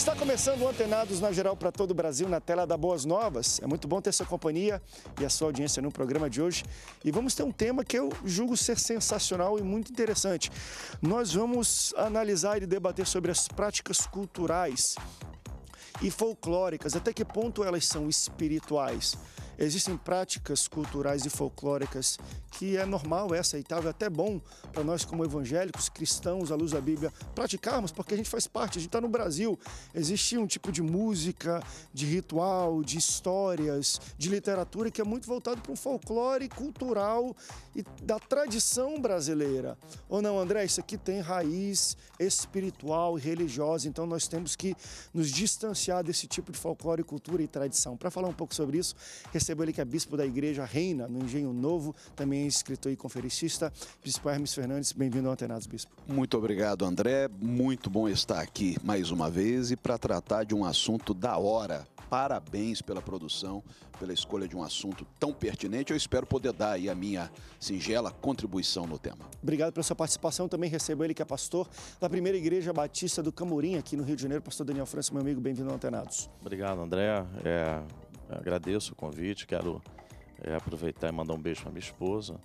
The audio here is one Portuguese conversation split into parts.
Está começando o Antenados na Geral para todo o Brasil na tela da Boas Novas. É muito bom ter sua companhia e a sua audiência no programa de hoje. E vamos ter um tema que eu julgo ser sensacional e muito interessante. Nós vamos analisar e debater sobre as práticas culturais e folclóricas, até que ponto elas são espirituais Existem práticas culturais e folclóricas que é normal, é aceitável, é até bom para nós como evangélicos, cristãos, à luz da Bíblia, praticarmos, porque a gente faz parte, a gente está no Brasil. Existe um tipo de música, de ritual, de histórias, de literatura que é muito voltado para um folclore cultural e da tradição brasileira. Ou não, André, isso aqui tem raiz espiritual e religiosa, então nós temos que nos distanciar desse tipo de folclore, cultura e tradição. Para falar um pouco sobre isso, recebemos Percebam ele que é bispo da Igreja Reina, no Engenho Novo, também é escritor e conferencista. Bispo Hermes Fernandes, bem-vindo ao Antenados, bispo. Muito obrigado, André. Muito bom estar aqui mais uma vez e para tratar de um assunto da hora. Parabéns pela produção, pela escolha de um assunto tão pertinente. Eu espero poder dar aí a minha singela contribuição no tema. Obrigado pela sua participação. Também recebo ele que é pastor da Primeira Igreja Batista do Camorim, aqui no Rio de Janeiro. Pastor Daniel França, meu amigo, bem-vindo ao Antenados. Obrigado, André. É agradeço o convite, quero é, aproveitar e mandar um beijo para minha esposa.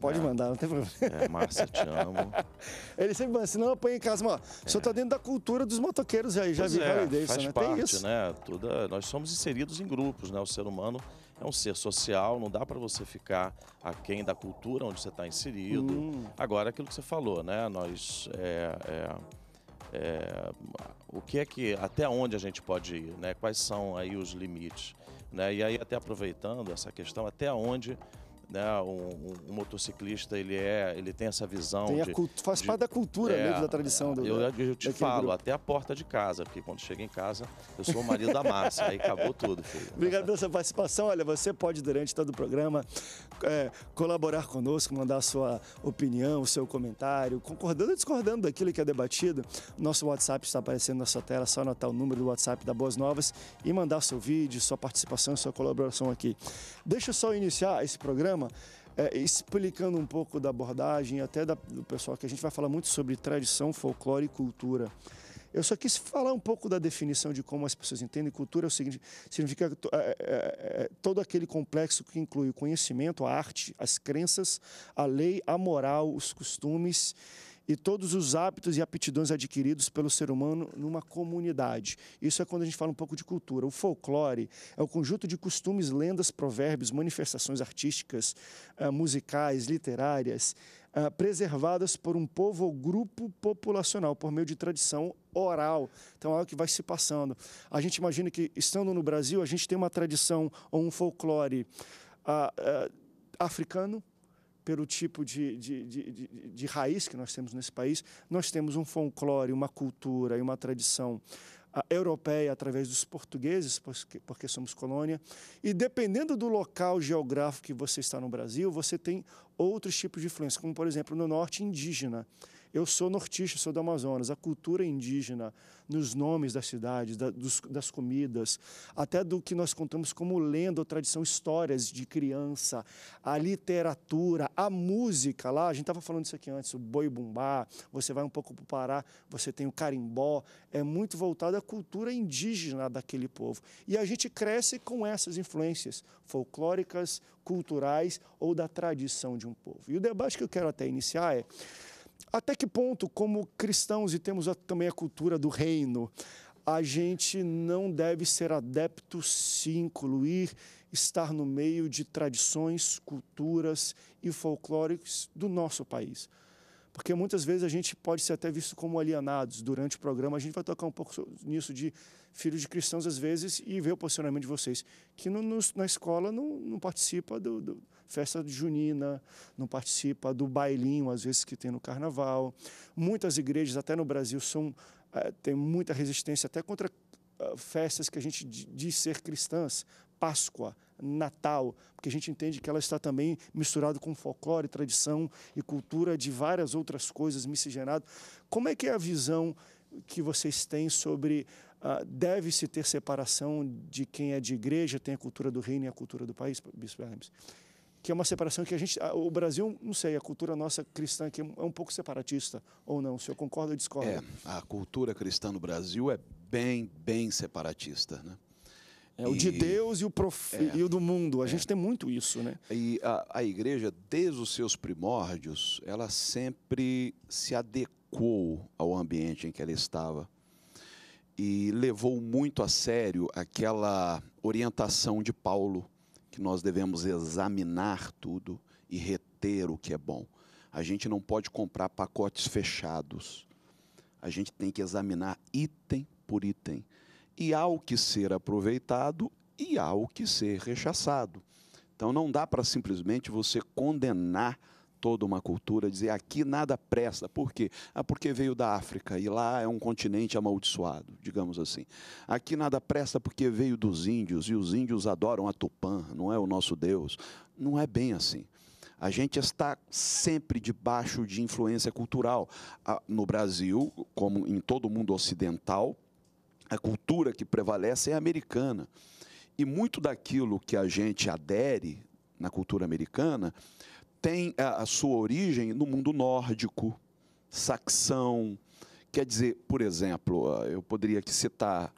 Pode é. mandar, não tem problema. É, Márcia, te amo. Ele sempre manda, senão eu ponho em casa. Mas, é. o senhor tá é. dentro da cultura dos motoqueiros aí, já viu? vi é, faz né? Parte, tem isso. né? Toda, nós somos inseridos em grupos, né? O ser humano é um ser social, não dá para você ficar aquém da cultura onde você está inserido. Hum. Agora, aquilo que você falou, né? Nós... É, é é, o que é que até onde a gente pode ir, né? Quais são aí os limites, né? E aí até aproveitando essa questão, até onde né, um, um, motociclista ele é, ele tem essa visão. Tem de, faz de, parte da cultura é, mesmo, da tradição. Do, eu, eu te falo, grupo. até a porta de casa, porque quando chega em casa, eu sou o marido da massa, aí acabou tudo. Filho. Obrigado pela sua participação. Olha, você pode, durante todo o programa, é, colaborar conosco, mandar sua opinião, o seu comentário, concordando ou discordando daquilo que é debatido. Nosso WhatsApp está aparecendo na sua tela, é só anotar o número do WhatsApp da Boas Novas e mandar seu vídeo, sua participação, sua colaboração aqui. Deixa eu só iniciar esse programa é, explicando um pouco da abordagem, até da, do pessoal que a gente vai falar muito sobre tradição, folclore e cultura. Eu só quis falar um pouco da definição de como as pessoas entendem cultura. É o seguinte: significa é, é, é, é, todo aquele complexo que inclui o conhecimento, a arte, as crenças, a lei, a moral, os costumes e todos os hábitos e aptidões adquiridos pelo ser humano numa comunidade. Isso é quando a gente fala um pouco de cultura. O folclore é o conjunto de costumes, lendas, provérbios, manifestações artísticas, eh, musicais, literárias ah, preservadas por um povo ou grupo populacional, por meio de tradição oral. Então, é algo que vai se passando. A gente imagina que, estando no Brasil, a gente tem uma tradição ou um folclore uh, africano, pelo tipo de, de, de, de, raiz que nós temos nesse país, nós temos um folclore, uma cultura e uma tradição europeia através dos portugueses, porque somos colônia. E dependendo do local geográfico que você está no Brasil, você tem outros tipos de influência, como por exemplo no norte indígena. Eu sou nortista, sou do Amazonas. A cultura indígena, nos nomes das cidades, da, dos, das comidas, até do que nós contamos como lenda ou tradição, histórias de criança, a literatura, a música lá. A gente estava falando isso aqui antes, o boi bumbá, você vai um pouco para o Pará, você tem o carimbó. É muito voltado à cultura indígena daquele povo. E a gente cresce com essas influências folclóricas, culturais ou da tradição de um povo. E o debate que eu quero até iniciar é até que ponto, como cristãos, e temos a, também a cultura do reino, a gente não deve ser adepto, se incluir, estar no meio de tradições, culturas e folclóricos do nosso país. Porque muitas vezes a gente pode ser até visto como alienados. Durante o programa, a gente vai tocar um pouco nisso de filhos de cristãos, às vezes, e ver o posicionamento de vocês, que no, no, na escola não, não participa do, do festa junina, não participa do bailinho, às vezes, que tem no carnaval. Muitas igrejas, até no Brasil, são, eh, muita resistência até contra eh, festas que a gente diz ser cristãs, Páscoa, Natal, porque a gente entende que ela está também misturada com folclore, tradição e cultura de várias outras coisas miscigenado. Como é que é a visão que vocês têm sobre uh, deve-se ter separação de quem é de igreja, tem a cultura do reino e a cultura do país, Bispo Hermes? que é uma separação que a gente, o Brasil, não sei, a cultura nossa cristã que é um pouco separatista ou não, o senhor concorda ou discorda? É, a cultura cristã no Brasil é bem, bem separatista, né? É o e, de Deus e o, prof... é, e o do mundo. A é. gente tem muito isso, né? E a, a igreja, desde os seus primórdios, ela sempre se adequou ao ambiente em que ela estava e levou muito a sério aquela orientação de Paulo que nós devemos examinar tudo e reter o que é bom. A gente não pode comprar pacotes fechados. A gente tem que examinar item por item. E há o que ser aproveitado e há o que ser rechaçado. Então não dá para simplesmente você condenar toda uma cultura, dizer aqui nada presta. Por quê? Ah, porque veio da África e lá é um continente amaldiçoado, digamos assim. Aqui nada presta porque veio dos índios e os índios adoram a Tupã, não é o nosso Deus. Não é bem assim. A gente está sempre debaixo de influência cultural. No Brasil, como em todo o mundo ocidental, a cultura que prevalece é americana. E muito daquilo que a gente adere na cultura americana tem a, sua origem no mundo nórdico, saxão. Quer dizer, por exemplo, eu poderia aqui citar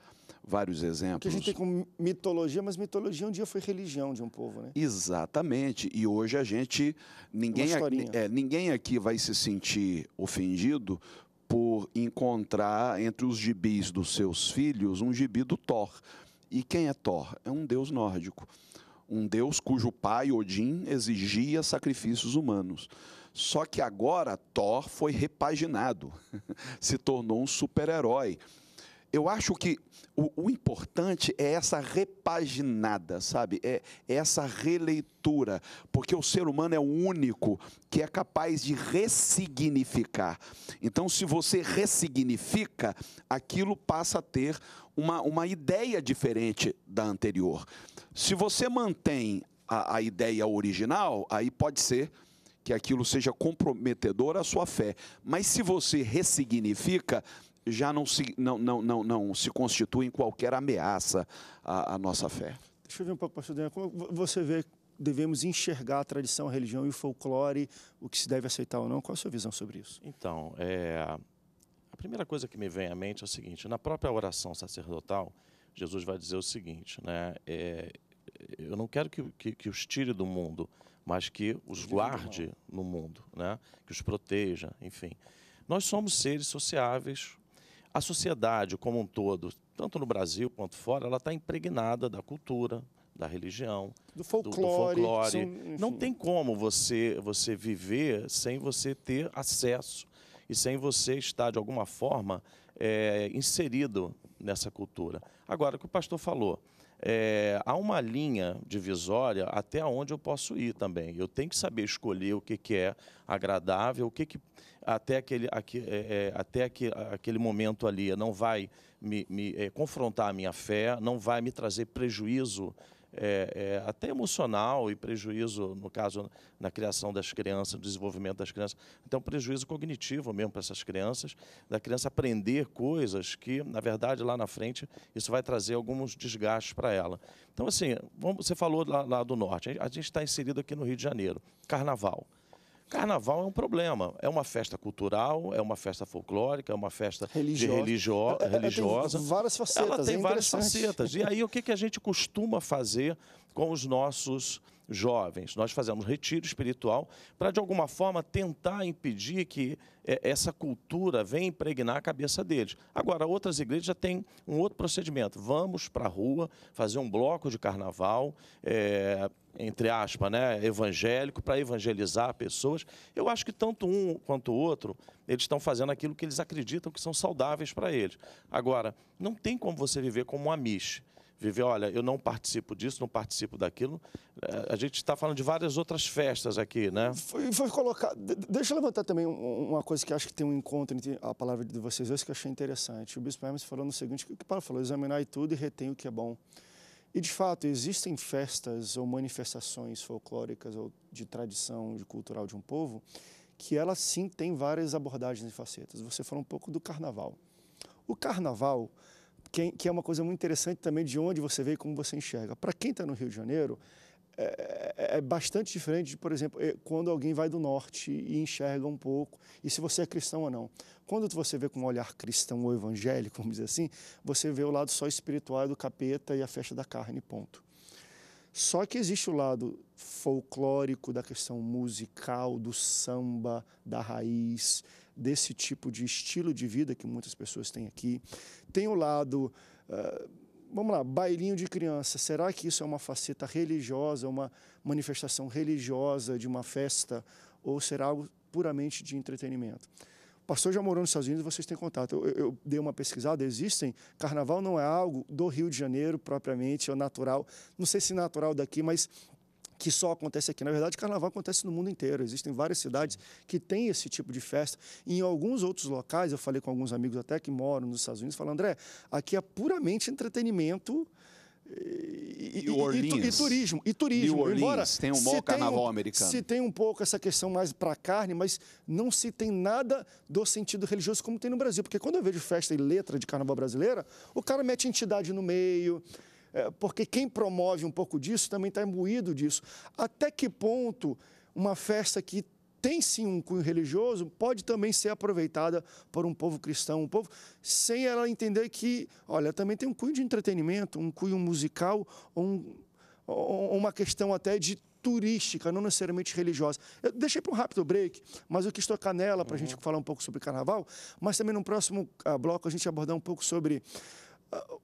vários exemplos. Que a gente tem com mitologia, mas mitologia um dia foi religião de um povo, né? Exatamente. E hoje a gente ninguém é, ninguém aqui vai se sentir ofendido por encontrar entre os gibis dos seus filhos um gibi do Thor. E quem é Thor? É um deus nórdico um deus cujo pai, Odin, exigia sacrifícios humanos. Só que agora Thor foi repaginado, se tornou um super-herói eu acho que o, o, importante é essa repaginada, sabe? É, é, essa releitura, porque o ser humano é o único que é capaz de ressignificar. Então, se você ressignifica, aquilo passa a ter uma, uma ideia diferente da anterior. Se você mantém a, a ideia original, aí pode ser que aquilo seja comprometedor à sua fé. Mas se você ressignifica, já não se, não, não, não, não se constituem qualquer ameaça à, à nossa fé. Deixa eu ver um pouco, pastor Daniel, como você vê devemos enxergar a tradição, a religião e o folclore, o que se deve aceitar ou não? Qual a sua visão sobre isso? Então, é, a primeira coisa que me vem à mente é o seguinte: na própria oração sacerdotal, Jesus vai dizer o seguinte, né? É, eu não quero que, que, que, os tire do mundo, mas que os guarde no mundo, né? Que os proteja, enfim. Nós somos seres sociáveis, a sociedade como um todo, tanto no Brasil quanto fora, ela está impregnada da cultura, da religião, do folclore. Do, do folclore. São, não tem como você, você viver sem você ter acesso e sem você estar, de alguma forma, é, inserido nessa cultura. Agora, o que o pastor falou, é, há uma linha divisória até onde eu posso ir também. Eu tenho que saber escolher o que, que é agradável, o que, que até, aquele, aqui, é, é, até aqui, aquele momento ali não vai me, me é, confrontar a minha fé, não vai me trazer prejuízo é, é, até emocional e prejuízo, no caso, na criação das crianças, no desenvolvimento das crianças, então prejuízo cognitivo mesmo para essas crianças, da criança aprender coisas que, na verdade, lá na frente, isso vai trazer alguns desgastes para ela. Então, assim, vamos, você falou lá, lá do norte, a gente está inserido aqui no Rio de Janeiro, carnaval. Carnaval é um problema. É uma festa cultural, é uma festa folclórica, é uma festa religiosa. Religio é, é, religiosa. Ela tem várias facetas. Ela tem é várias facetas. E aí o que a gente costuma fazer com os nossos jovens. Nós fazemos retiro espiritual para, de alguma forma, tentar impedir que é, essa cultura venha impregnar a cabeça deles. Agora, outras igrejas já têm um outro procedimento. Vamos para a rua fazer um bloco de carnaval. É, entre aspas, né, evangélico, para evangelizar pessoas. Eu acho que tanto um quanto o outro, eles estão fazendo aquilo que eles acreditam que são saudáveis para eles. Agora, não tem como você viver como um amiche viver, olha, eu não participo disso, não participo daquilo. É, a gente está falando de várias outras festas aqui, né? Foi, foi colocar. Deixa eu levantar também uma coisa que acho que tem um encontro entre a palavra de vocês dois que eu achei interessante. O Bispo Hermes falou no seguinte: o que Paulo falou, examinar tudo e retém o que é bom. E, de fato, existem festas ou manifestações folclóricas ou de tradição de cultural de um povo que ela sim tem várias abordagens e facetas. Você falou um pouco do carnaval. O carnaval, que, é, que é uma coisa muito interessante também de onde você vê e como você enxerga. Para quem está no Rio de Janeiro, é, é, é, bastante diferente de, por exemplo, quando alguém vai do norte e enxerga um pouco, e se você é cristão ou não. Quando você vê com um olhar cristão ou evangélico, vamos dizer assim, você vê o lado só espiritual do capeta e a festa da carne, ponto. Só que existe o lado folclórico da questão musical, do samba, da raiz, desse tipo de estilo de vida que muitas pessoas têm aqui. Tem o lado. Uh, vamos lá, bailinho de criança. Será que isso é uma faceta religiosa, uma manifestação religiosa de uma festa? Ou será algo puramente de entretenimento? O pastor já morou nos Estados Unidos, vocês têm contato. Eu, eu dei uma pesquisada, existem. Carnaval não é algo do Rio de Janeiro propriamente, é ou natural. Não sei se natural daqui, mas que só acontece aqui. Na verdade, carnaval acontece no mundo inteiro. Existem várias cidades que têm esse tipo de festa. E em alguns outros locais, eu falei com alguns amigos até que moram nos Estados Unidos, falando: André, aqui é puramente entretenimento. Eh, e, e, e, e, turismo. E turismo. New Orleans Embora, tem um bom carnaval americano. Se tem um pouco essa questão mais para carne, mas não se tem nada do sentido religioso como tem no Brasil. Porque quando eu vejo festa e letra de carnaval brasileira, o cara mete entidade no meio, é, porque quem promove um pouco disso também está imbuído disso. Até que ponto uma festa que tem sim um cunho religioso, pode também ser aproveitada por um povo cristão, um povo sem ela entender que, olha, também tem um cunho de entretenimento, um cunho musical, um, uma questão até de turística, não necessariamente religiosa. Eu deixei para um rápido break, mas eu quis tocar nela para a uhum. gente falar um pouco sobre carnaval, mas também no próximo uh, bloco a gente abordar um pouco sobre uh,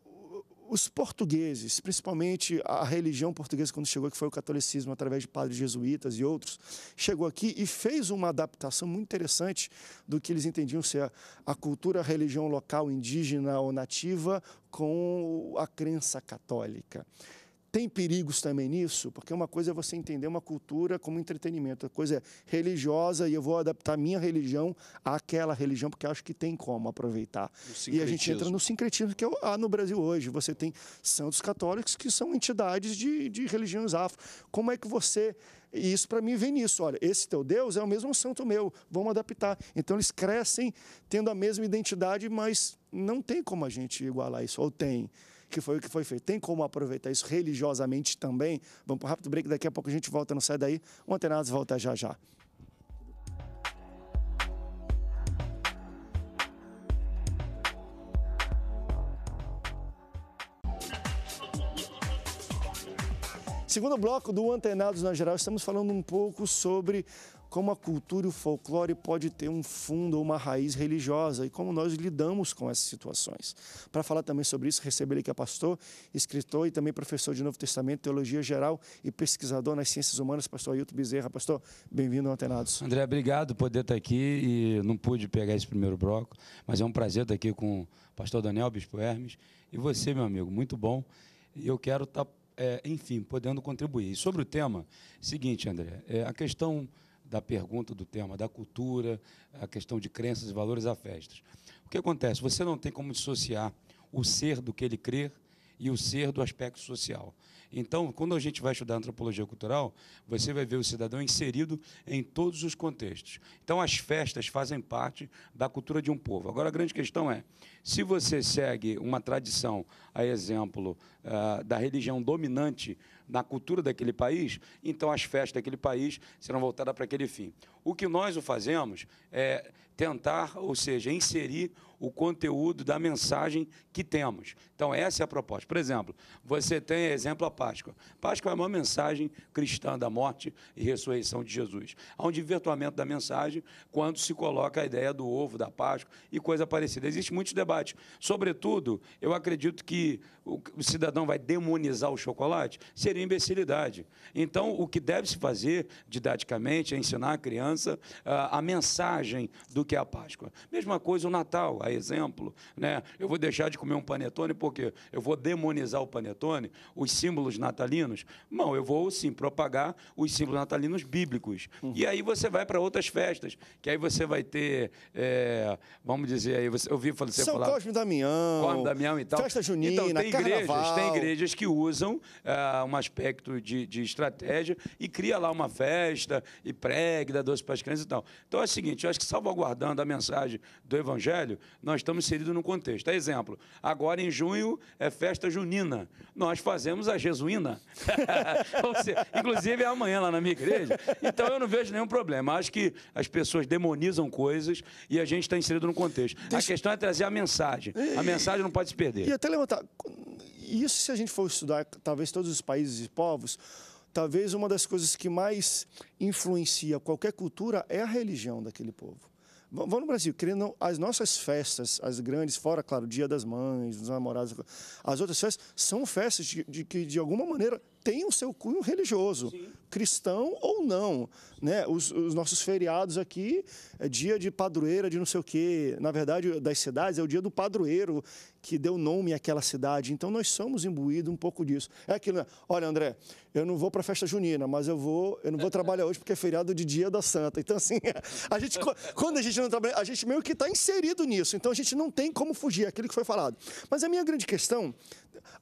os portugueses, principalmente a religião portuguesa quando chegou, que foi o catolicismo através de padres jesuítas e outros, chegou aqui e fez uma adaptação muito interessante do que eles entendiam ser a, cultura, a religião local indígena ou nativa com a crença católica. Tem perigos também nisso, porque uma coisa é você entender uma cultura como entretenimento, outra coisa é religiosa e eu vou adaptar minha religião àquela religião, porque acho que tem como aproveitar. E a gente entra no sincretismo que é há no Brasil hoje. Você tem santos católicos que são entidades de, de religiões afro. Como é que você e isso para mim vem nisso. Olha, esse teu Deus é o mesmo santo meu, vamos adaptar. Então eles crescem tendo a mesma identidade, mas não tem como a gente igualar isso, ou tem que foi o que foi feito. Tem como aproveitar isso religiosamente também? Vamos para um rápido break, daqui a pouco a gente volta, não sai daí. O Antenados volta já já. Segundo bloco do Antenados na Geral, estamos falando um pouco sobre como a cultura e o folclore pode ter um fundo ou uma raiz religiosa e como nós lidamos com essas situações. Para falar também sobre isso, ele que é pastor, escritor e também professor de Novo Testamento, Teologia Geral e pesquisador nas Ciências Humanas, pastor Ailton Bezerra. Pastor, bem-vindo ao Antenados. André, obrigado por poder estar aqui e não pude pegar esse primeiro bloco, mas é um prazer estar aqui com o pastor Daniel Bispo Hermes e você, meu amigo, muito bom. E eu quero estar, tá, é, enfim, podendo contribuir. E sobre o tema, seguinte, André, é, a questão da pergunta do tema, da cultura, a questão de crenças, valores, afetos. O que acontece? Você não tem como dissociar o ser do que ele crer e o ser do aspecto social. Então, quando a gente vai estudar antropologia cultural, você vai ver o cidadão inserido em todos os contextos. Então, as festas fazem parte da cultura de um povo. Agora, a grande questão é: se você segue uma tradição, a exemplo ah, da religião dominante na cultura daquele país, então as festas daquele país serão voltadas para aquele fim. O que nós o fazemos é tentar, ou seja, inserir o conteúdo da mensagem que temos. Então, essa é a proposta. Por exemplo, você tem exemplo a Páscoa. Páscoa é uma mensagem cristã da morte e ressurreição de Jesus. Há um divertimento da mensagem quando se coloca a ideia do ovo, da Páscoa e coisa parecida. Existe muitos debates. Sobretudo, eu acredito que o, cidadão vai demonizar o chocolate, seria imbecilidade. Então, o que deve se fazer didaticamente é ensinar a criança ah, a, mensagem do que é a Páscoa. Mesma coisa o Natal, a exemplo. Né? Eu vou deixar de comer um panetone porque eu vou demonizar o panetone, os símbolos natalinos. Não, eu vou sim propagar os símbolos natalinos bíblicos. Uhum. E aí você vai para outras festas, que aí você vai ter, é, vamos dizer, aí você, eu vi você São falar. São Cosme Damião. Cosme Damião e tal. Festa junina, então, tem igrejas, tem igrejas que usam uh, um aspecto de, de, estratégia e cria lá uma festa e prega, dá doce para as crianças e tal. Então é o seguinte, eu acho que salvaguardando a mensagem do Evangelho, nós estamos inseridos num contexto. É exemplo, agora em junho é festa junina. Nós fazemos a jesuína. inclusive é amanhã lá na minha igreja. Então eu não vejo nenhum problema. Acho que as pessoas demonizam coisas e a gente está inserido num contexto. Deixa... A questão é trazer a mensagem. A mensagem não pode se perder. E até levantar, isso, se a gente for estudar, talvez todos os países e povos, talvez uma das coisas que mais influencia qualquer cultura é a religião daquele povo. Vamos no Brasil, querendo as nossas festas, as grandes, fora, claro, Dia das Mães, dos Namorados, as outras festas, são festas de, de que, de alguma maneira, tem o seu cunho religioso, Sim. cristão ou não. Né? Os, os, nossos feriados aqui, é dia de padroeira, de não sei o quê. Na verdade, das cidades, é o dia do padroeiro que deu nome àquela cidade. Então, nós somos imbuídos um pouco disso. É aquilo, né? olha, André, eu não vou para a festa junina, mas eu vou, eu não vou trabalhar hoje porque é feriado de dia da santa. Então, assim, a gente, quando a gente não trabalha, a gente meio que está inserido nisso. Então, a gente não tem como fugir, aquilo que foi falado. Mas a minha grande questão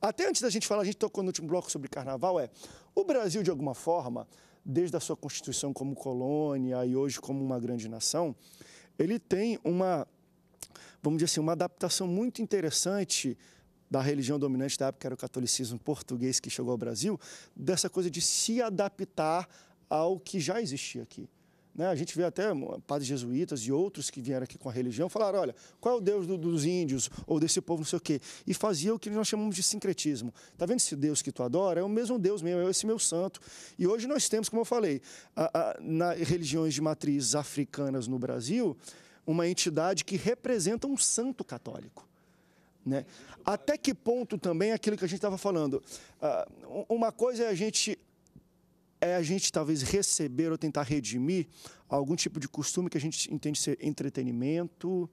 até antes da gente falar, a gente tocou no último bloco sobre carnaval, é o Brasil, de alguma forma, desde a sua constituição como colônia e hoje como uma grande nação, ele tem uma, vamos dizer assim, uma adaptação muito interessante da religião dominante da época, que era o catolicismo português que chegou ao Brasil, dessa coisa de se adaptar ao que já existia aqui. Né? A gente vê até hum, padres jesuítas e outros que vieram aqui com a religião falaram: olha, qual é o Deus do, dos índios ou desse povo, não sei o quê? E fazia o que nós chamamos de sincretismo. Está vendo esse Deus que tu adora? É o mesmo Deus mesmo, é esse meu santo. E hoje nós temos, como eu falei, a, a, na religiões de matrizes africanas no Brasil, uma entidade que representa um santo católico. Né? Até que ponto também é aquilo que a gente estava falando? Ah, uma coisa é a gente é a gente talvez receber ou tentar redimir algum tipo de costume que a gente entende ser entretenimento,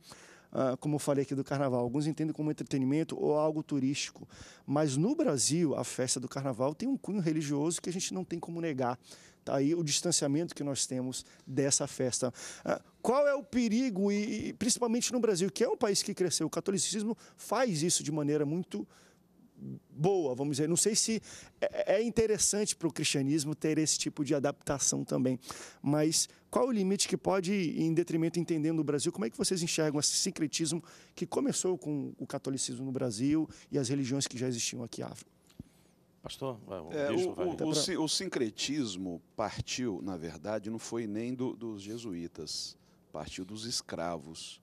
Uh, como eu falei aqui do carnaval. Alguns entendem como entretenimento ou algo turístico. Mas no Brasil, a festa do carnaval tem um cunho religioso que a gente não tem como negar. Está aí o distanciamento que nós temos dessa festa. Uh, qual é o perigo, e, e, principalmente no Brasil, que é um país que cresceu? O catolicismo faz isso de maneira muito boa, vamos dizer. Não sei se é, é interessante para o cristianismo ter esse tipo de adaptação também, mas qual o limite que pode, em detrimento entendendo o Brasil, como é que vocês enxergam esse sincretismo que começou com o catolicismo no Brasil e as religiões que já existiam aqui África? Pastor, é, o, o, o, o, sincretismo partiu, na verdade, não foi nem do, dos jesuítas, partiu dos escravos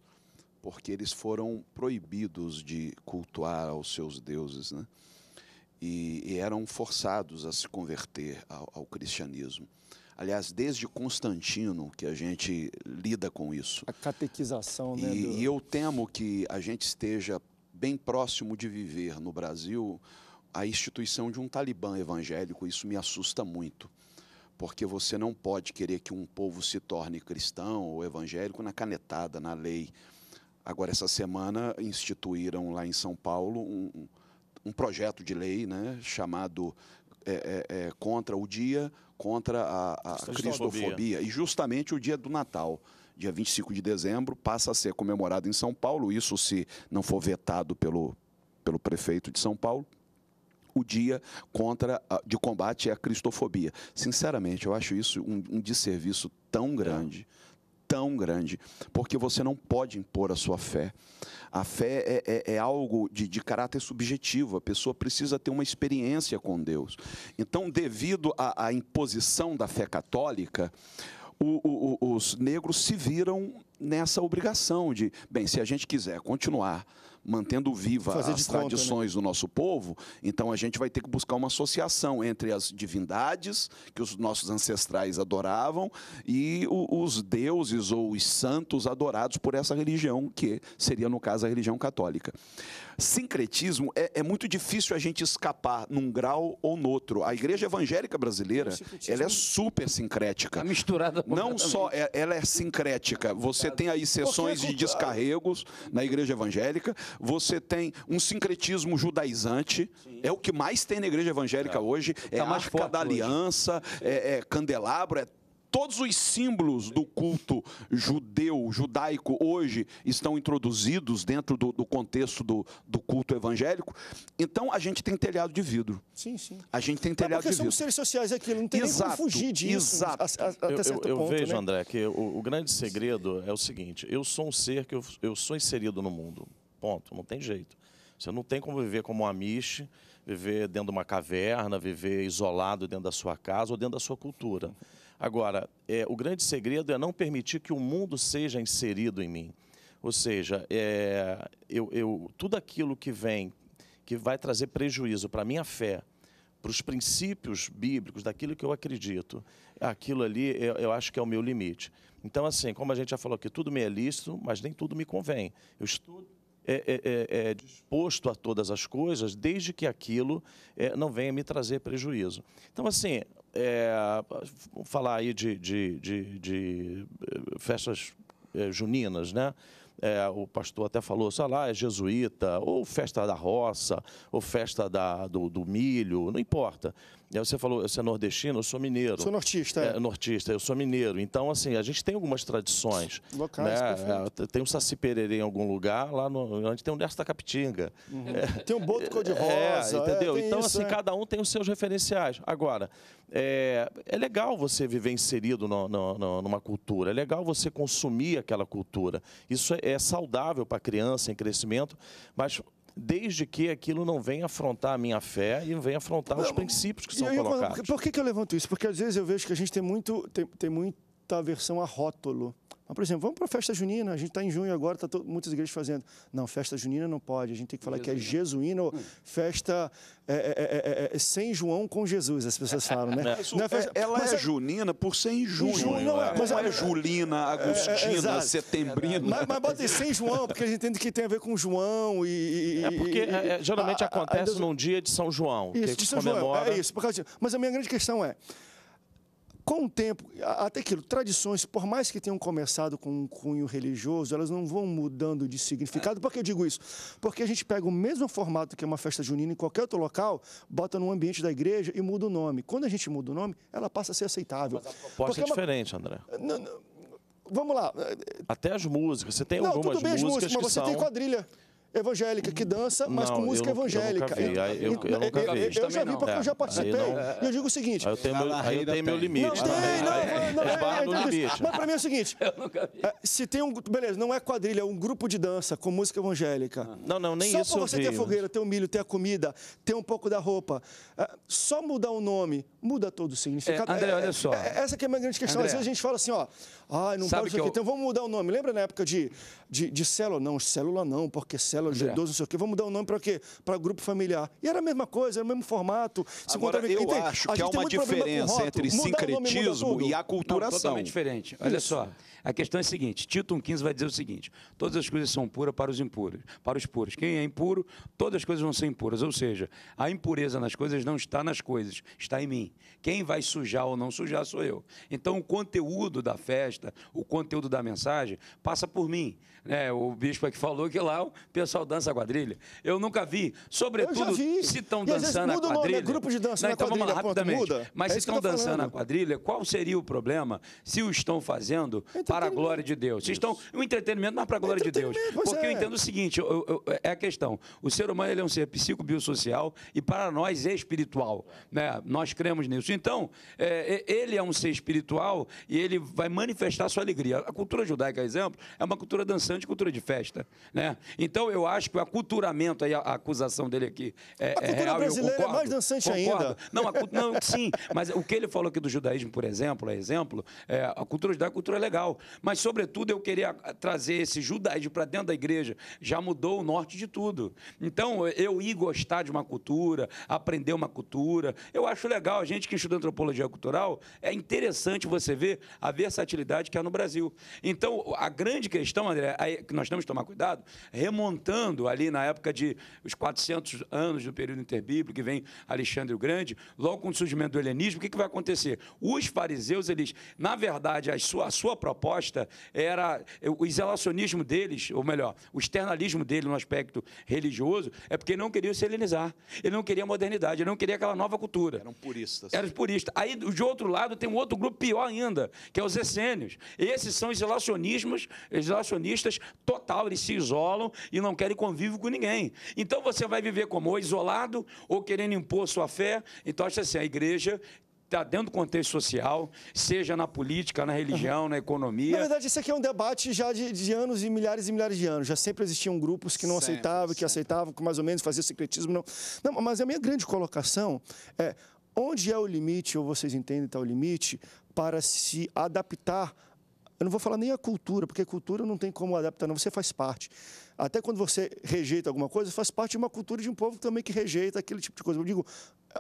porque eles foram proibidos de cultuar aos seus deuses, né? E, e eram forçados a se converter ao, ao cristianismo. Aliás, desde Constantino que a gente lida com isso. A catequização, né? do... e, eu temo que a gente esteja bem próximo de viver no Brasil a instituição de um talibã evangélico. Isso me assusta muito, porque você não pode querer que um povo se torne cristão ou evangélico na canetada, na lei. Agora, essa semana, instituíram lá em São Paulo um, um projeto de lei né, chamado é, é, é, contra o dia contra a, a cristofobia. E justamente o dia do Natal, dia 25 de dezembro, passa a ser comemorado em São Paulo, isso se não for vetado pelo, pelo prefeito de São Paulo. O dia contra a, de combate à cristofobia. Sinceramente, eu acho isso um, um desserviço tão grande tão grande, porque você não pode impor a sua fé. A fé é, é, é algo de, de, caráter subjetivo, a pessoa precisa ter uma experiência com Deus. Então, devido à, imposição da fé católica, o, o, o, os negros se viram nessa obrigação de, bem, se a gente quiser continuar mantendo viva as tradições conta, né? do nosso povo, então a gente vai ter que buscar uma associação entre as divindades que os nossos ancestrais adoravam e o, os deuses ou os santos adorados por essa religião, que seria, no caso, a religião católica. Sincretismo é, é, muito difícil a gente escapar num grau ou no outro. A igreja evangélica brasileira, ela é super sincrética. Tá misturada Não só é, ela é sincrética, você tem aí sessões de descarregos na igreja evangélica, você tem um sincretismo judaizante, é o que mais tem na igreja evangélica é. hoje, tá é tá Arca da Aliança, é, é candelabro, é Todos os símbolos do culto judeu, judaico, hoje estão introduzidos dentro do, do contexto do, do, culto evangélico. Então, a gente tem telhado de vidro. Sim, sim. A gente tem telhado de vidro. Porque somos seres sociais aqui, não tem exato, nem como fugir disso. Exato. A, a, até eu, certo eu, eu vejo, né? André, que o, o, grande segredo é o seguinte: eu sou um ser que eu, eu sou inserido no mundo. Ponto. Não tem jeito. Você não tem como viver como um amish, viver dentro de uma caverna, viver isolado dentro da sua casa ou dentro da sua cultura. Agora, é, o grande segredo é não permitir que o mundo seja inserido em mim. Ou seja, é, eu, eu, tudo aquilo que vem, que vai trazer prejuízo para a minha fé, para os princípios bíblicos, daquilo que eu acredito, aquilo ali eu, eu, acho que é o meu limite. Então, assim, como a gente já falou aqui, tudo me é lícito, mas nem tudo me convém. Eu estudo é, é, é, é, disposto a todas as coisas, desde que aquilo é, não venha me trazer prejuízo. Então, assim, é, falar aí de, de, de, de eh, festas eh, juninas, né? É, o pastor até falou, sei lá, é jesuíta, ou festa da roça, ou festa da, do, do milho, não importa. Aí você falou, você é nordestino, eu sou mineiro. Sou nortista, é. é nortista, eu sou mineiro. Então, assim, a gente tem algumas tradições. Locais, né? É, tem um Saci Pererê em algum lugar, lá no, a gente tem um Nerso da Capitinga. Uhum. É, tem um Boto é, Cor-de-Rosa. É, é, entendeu? então, isso, assim, cada um tem os seus referenciais. Agora, é, legal você viver inserido no, no, no, numa cultura, é legal você consumir aquela cultura. Isso é saudável para a criança em crescimento, mas desde que aquilo não venha afrontar a minha fé e venha afrontar não, os princípios que são eu, colocados. Por que, que eu levanto isso? Porque às vezes eu vejo que a gente tem, muito, tem, tem muita aversão a rótulo. Mas, por exemplo, vamos para a festa junina, a gente está em junho agora, está todo, muitas igrejas fazendo. Não, festa junina não pode, a gente tem que falar jesuína. que é jesuína ou hum. festa é é é, é, é, é, sem João com Jesus, as pessoas falam, né? Não é festa, ela é junina por ser em junho. junho não, é, mas, é julina, agostina, setembrina. Mas, mas bota aí sem João, porque a gente entende que tem a ver com João e... e é porque geralmente a, acontece a, a, num dia de São João. Isso, que de São comemora. João, é isso. Por causa disso. Mas a minha grande questão é, com o tempo, até aquilo, tradições, por mais que tenham começado com um cunho religioso, elas não vão mudando de significado. Por que eu digo isso? Porque a gente pega o mesmo formato que é uma festa junina em qualquer outro local, bota no ambiente da igreja e muda o nome. Quando a gente muda o nome, ela passa a ser aceitável. Mas a proposta é, é, uma... diferente, André. Não, não... Vamos lá. Até as músicas. Você tem não, algumas músicas, músicas, mas você são... tem quadrilha evangélica que dança, mas não, com música eu evangélica. Eu, nunca vi. Eu, já vi porque é, eu já é. participei. E eu digo o seguinte. Aí eu tenho, meu, aí eu tenho meu limite. Não tem, não. É, não, não é, é, Mas para mim é o seguinte. Se tem um. Beleza, não é quadrilha, é um grupo de dança com música evangélica. Ah. Não, não, nem só isso. Só por você ter a fogueira, ter o milho, ter a comida, ter um pouco da roupa. Só mudar o nome, muda todo o significado. André, olha só. Essa que é minha grande questão. Às vezes a gente fala assim, ó. Ai, não pode isso aqui. Então vamos mudar o nome. Lembra na época de, de, de célula? Não, célula não, porque célula célula não sei o quê, vamos dar um nome para quê? Para grupo familiar. E era a mesma coisa, era o mesmo formato. Se Agora, eu acho que há uma diferença entre é sincretismo nome, e aculturação. Não, totalmente diferente. Olha Isso. só. A questão é a seguinte: Tito 1,15 vai dizer o seguinte: todas as coisas são puras para os impuros, para os puros. Quem é impuro, todas as coisas vão ser impuras. Ou seja, a impureza nas coisas não está nas coisas, está em mim. Quem vai sujar ou não sujar sou eu. Então, o conteúdo da festa, o conteúdo da mensagem, passa por mim. É, o bispo é que falou que lá o pessoal dança a quadrilha. Eu nunca vi, sobretudo vi. se estão dançando a né? quadrilha. grupo de dança não, então, vamos lá, rapidamente. Muda. Mas é se estão dançando a quadrilha, qual seria o problema se o estão fazendo então, para a glória de Deus. Vocês estão um entretenimento, mas é para a glória de Deus. Porque é. eu entendo o seguinte, eu, eu, é, é a questão. O ser humano ele é um ser psico-bio-social e para nós é espiritual, né? Nós cremos nisso. Então, é, é ele é um ser espiritual e ele vai manifestar sua alegria. A cultura judaica, exemplo, é uma cultura dançante, cultura de festa, né? Então, eu acho que o aculturamento aí, a, a acusação dele aqui é, a cultura real, brasileira concordo, é mais dançante concordo. ainda. Não, a, não, sim, mas o que ele falou aqui do judaísmo, por exemplo, é exemplo, a cultura judaica, é cultura legal mas, sobretudo, eu queria trazer esse judaísmo para dentro da igreja. Já mudou o norte de tudo. Então, eu ir gostar de uma cultura, aprender uma cultura, eu acho legal. A gente que estuda antropologia cultural, é interessante você ver a versatilidade que há no Brasil. Então, a grande questão, André, que nós temos que tomar cuidado, remontando ali na época de os 400 anos do período interbíblico, que vem Alexandre o Grande, logo com o surgimento do helenismo, o que, que vai acontecer? Os fariseus, eles, na verdade, a sua, a sua proposta, proposta era o isolacionismo deles, ou melhor, o externalismo dele no aspecto religioso, é porque ele não queria se helenizar, ele não queria a modernidade, ele não queria aquela nova cultura. Eram puristas. Eram puristas. Aí, de outro lado, tem um outro grupo pior ainda, que é os essênios. Esses são isolacionismos, isolacionistas total, eles se isolam e não querem convívio com ninguém. Então, você vai viver como ou isolado ou querendo impor sua fé. Então, acha assim, a igreja está dentro do contexto social, seja na política, na religião, na economia. Na verdade, isso aqui é um debate já de, de, anos e milhares e milhares de anos. Já sempre existiam grupos que não sempre, aceitavam, sempre. que aceitavam, que mais ou menos faziam secretismo. Não. não, mas a minha grande colocação é onde é o limite, ou vocês entendem tal tá, limite, para se adaptar eu não vou falar nem a cultura, porque cultura não tem como adaptar, não. Você faz parte. Até quando você rejeita alguma coisa, faz parte de uma cultura de um povo também que rejeita aquele tipo de coisa. Eu digo,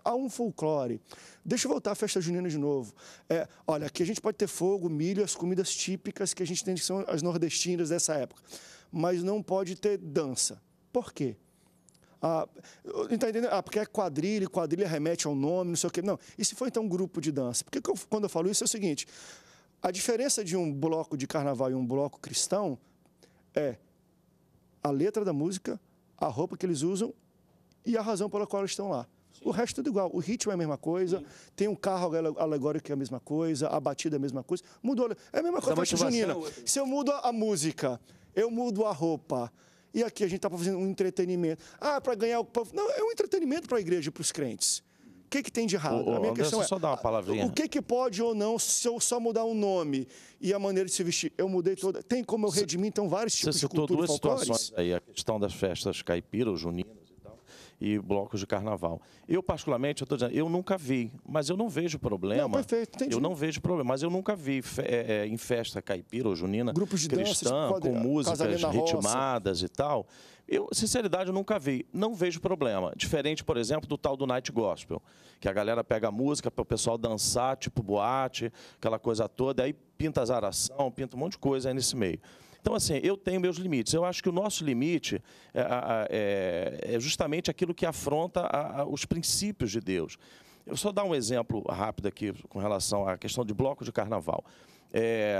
há um folclore. Deixa eu voltar à festa junina de novo. É, olha, aqui a gente pode ter fogo, milho, as comidas típicas que a gente tem, que são as nordestinas dessa época. Mas não pode ter dança. Por quê? Ah, tá entendendo? Ah, porque é quadrilha, quadrilha remete ao nome, não sei o quê. Não, e se for então um grupo de dança? Porque eu, quando eu falo isso é o seguinte, a diferença de um bloco de carnaval e um bloco cristão é a letra da música, a roupa que eles usam e a razão pela qual eles estão lá. Sim. O resto é tudo igual. O ritmo é a mesma coisa, Sim. tem um carro alegórico que é a mesma coisa, a batida é a mesma coisa. Mudou. É a mesma coisa que festa junina. Se eu mudo a música, eu mudo a roupa. E aqui a gente está fazendo um entretenimento. Ah, para ganhar o povo. Não, é um entretenimento para a igreja e para os crentes que, que tem de errado? O, a minha questão é. só dar uma palavrinha. O que, que pode ou não se eu só mudar o um nome e a maneira de se vestir? Eu mudei toda. Tem como eu redimir, então, vários tipos de cultura Você citou duas situações aí, a questão das festas caipiras, juninas e blocos de carnaval. Eu, particularmente, eu estou dizendo, eu nunca vi, mas eu não vejo problema. Não, perfeito, entendi. Eu não vejo problema, mas eu nunca vi fe é, é, em festa caipira ou junina, Grupos de cristã, com músicas ritmadas e tal. Eu, sinceridade, eu nunca vi. Não vejo problema. Diferente, por exemplo, do tal do Night Gospel, que a galera pega a música para o pessoal dançar, tipo boate, aquela coisa toda, aí pinta azaração, pinta um monte de coisa aí nesse meio. Então, assim, eu tenho meus limites. Eu acho que o nosso limite é, é, é justamente aquilo que afronta a, a, os princípios de Deus. Eu só dar um exemplo rápido aqui com relação à questão de bloco de carnaval. É,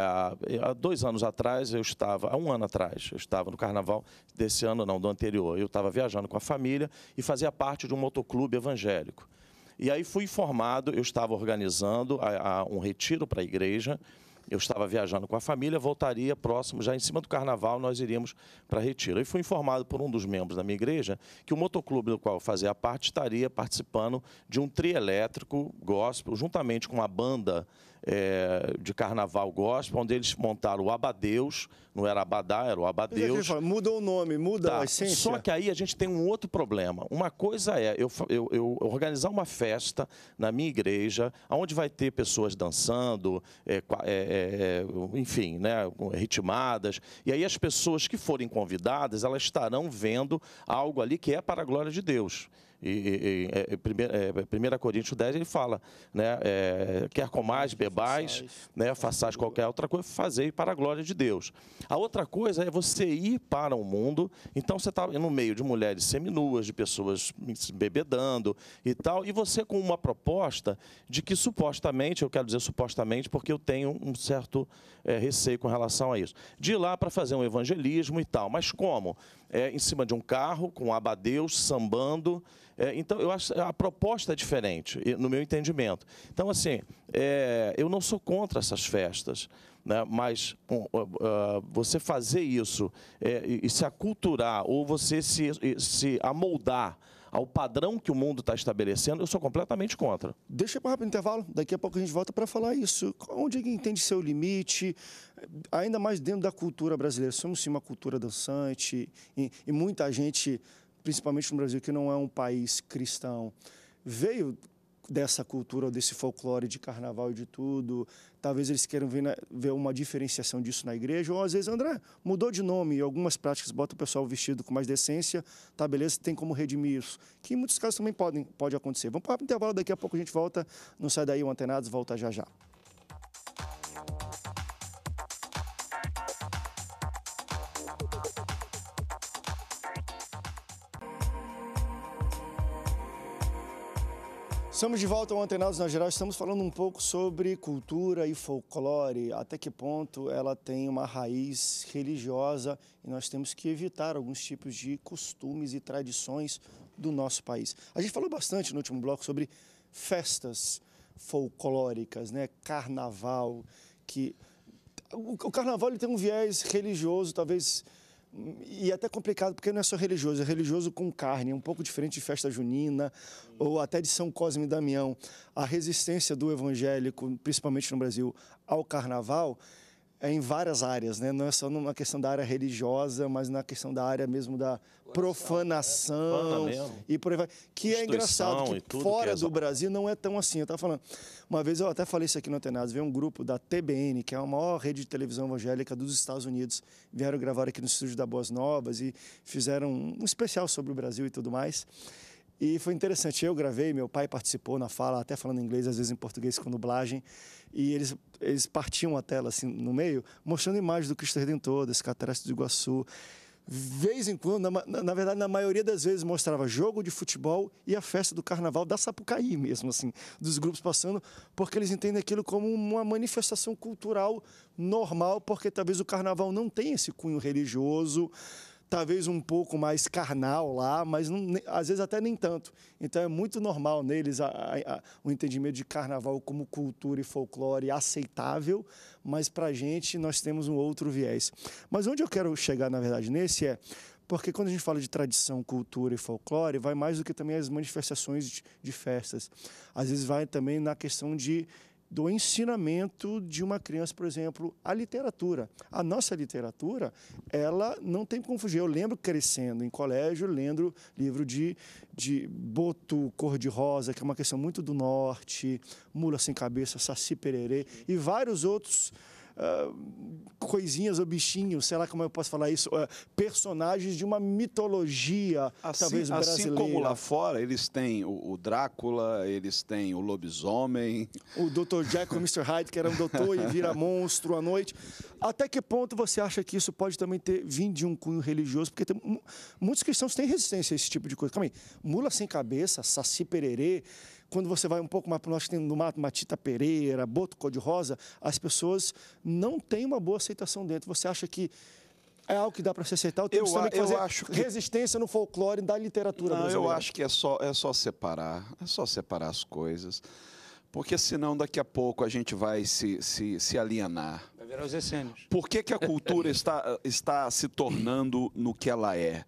há dois anos atrás, eu estava, há um ano atrás, eu estava no carnaval desse ano, não, do anterior. Eu estava viajando com a família e fazia parte de um motoclube evangélico. E aí fui informado, eu estava organizando a, a um retiro para a igreja eu estava viajando com a família, voltaria próximo, já em cima do carnaval, nós iríamos para Retiro. E fui informado por um dos membros da minha igreja que o motoclube do qual eu fazia parte estaria participando de um trielétrico gospel, juntamente com a banda é, de carnaval gospel, onde eles montaram o Abadeus, não era Abadá, era o é Abadeus. muda o nome, muda tá. a essência. Só que aí a gente tem um outro problema. Uma coisa é eu, eu, eu organizar uma festa na minha igreja, onde vai ter pessoas dançando, é, é, é, enfim, né, ritmadas, e aí as pessoas que forem convidadas, elas estarão vendo algo ali que é para a glória de Deus e, e, e, é, 1 é, é, é, Coríntios 10, ele fala, né, é, quer comais, bebais, né, façais qualquer outra coisa, fazei para a glória de Deus. A outra coisa é você ir para o mundo, então você está no meio de mulheres seminuas, de pessoas bebedando e tal, e você com uma proposta de que supostamente, eu quero dizer supostamente porque eu tenho um certo é, receio com relação a isso, de ir lá para fazer um evangelismo e tal, mas como? é, em cima de um carro, com abadeus, sambando. É, então, eu acho a proposta é diferente, no meu entendimento. Então, assim, é, eu não sou contra essas festas, né, mas um, uh, uh você fazer isso é, e, e, se aculturar, ou você se, se amoldar ao padrão que o mundo está estabelecendo, eu sou completamente contra. Deixa para um rápido intervalo, daqui a pouco a gente volta para falar isso. Onde é entende seu limite, ainda mais dentro da cultura brasileira. Somos sim uma cultura dançante e, e muita gente, principalmente no Brasil, que não é um país cristão, veio dessa cultura, desse folclore de carnaval e de tudo. Talvez eles queiram ver, ver, uma diferenciação disso na igreja. Ou às vezes, André, mudou de nome e algumas práticas bota o pessoal vestido com mais decência, tá beleza, tem como redimir isso. Que em muitos casos também podem, pode acontecer. Vamos para o intervalo, daqui a pouco a gente volta. Não sai daí o Antenados, volta já já. Estamos de volta ao Antenados na Geral, estamos falando um pouco sobre cultura e folclore, até que ponto ela tem uma raiz religiosa e nós temos que evitar alguns tipos de costumes e tradições do nosso país. A gente falou bastante no último bloco sobre festas folclóricas, né? carnaval, que o, carnaval ele tem um viés religioso, talvez e é até complicado porque não é só religioso, é religioso com carne, é um pouco diferente de festa junina ou até de São Cosme e Damião. A resistência do evangélico, principalmente no Brasil, ao carnaval é em várias áreas, né? Não é só numa questão da área religiosa, mas na questão da área mesmo da profanação é e por aí vai. Que é engraçado que fora que é do Brasil não é tão assim. Eu estava falando, uma vez eu até falei isso aqui no Atenas, veio um grupo da TBN, que é a maior rede de televisão evangélica dos Estados Unidos, vieram gravar aqui no estúdio da Boas Novas e fizeram um especial sobre o Brasil e tudo mais. E foi interessante, eu gravei, meu pai participou na fala, até falando inglês, às vezes em português com dublagem e eles, eles partiam a tela assim no meio, mostrando imagens do Cristo Redentor, das Cataratas do Iguaçu. Vez em quando, na, na, verdade, na maioria das vezes mostrava jogo de futebol e a festa do carnaval da Sapucaí mesmo, assim, dos grupos passando, porque eles entendem aquilo como uma manifestação cultural normal, porque talvez o carnaval não tenha esse cunho religioso, talvez um pouco mais carnal lá, mas não, às vezes até nem tanto. Então é muito normal neles a, a, a, o entendimento de carnaval como cultura e folclore aceitável, mas para a gente nós temos um outro viés. Mas onde eu quero chegar, na verdade, nesse é porque quando a gente fala de tradição, cultura e folclore, vai mais do que também as manifestações de, de festas. Às vezes vai também na questão de do ensinamento de uma criança, por exemplo, a literatura. A nossa literatura, ela não tem como fugir. Eu lembro crescendo em colégio, lendo livro de, de Boto Cor-de-Rosa, que é uma questão muito do norte, Mula Sem Cabeça, Saci Pererê e vários outros ah, coisinhas ou bichinhos, sei lá como eu posso falar isso, uh, personagens de uma mitologia, assim, talvez brasileira. Assim como lá fora, eles têm o, o Drácula, eles têm o lobisomem. O Dr. Jack, o Mr. Hyde, que era um doutor e vira monstro à noite. Até que ponto você acha que isso pode também ter vindo de um cunho religioso? Porque tem, muitos cristãos têm resistência a esse tipo de coisa. Calma aí, mula sem cabeça, saci pererê, quando você vai um pouco mais para o norte, tem no mato Matita Pereira, Boto Cor-de-Rosa, as pessoas não têm uma boa aceitação dentro. Você acha que é algo que dá para se aceitar? Ou temos eu, também que fazer acho que... resistência no folclore da literatura não, brasileira? Eu acho que é só, é só separar, é só separar as coisas. Porque senão daqui a pouco a gente vai se, se, se alienar. Vai virar os essênios. Por que, que a cultura está, está se tornando no que ela é?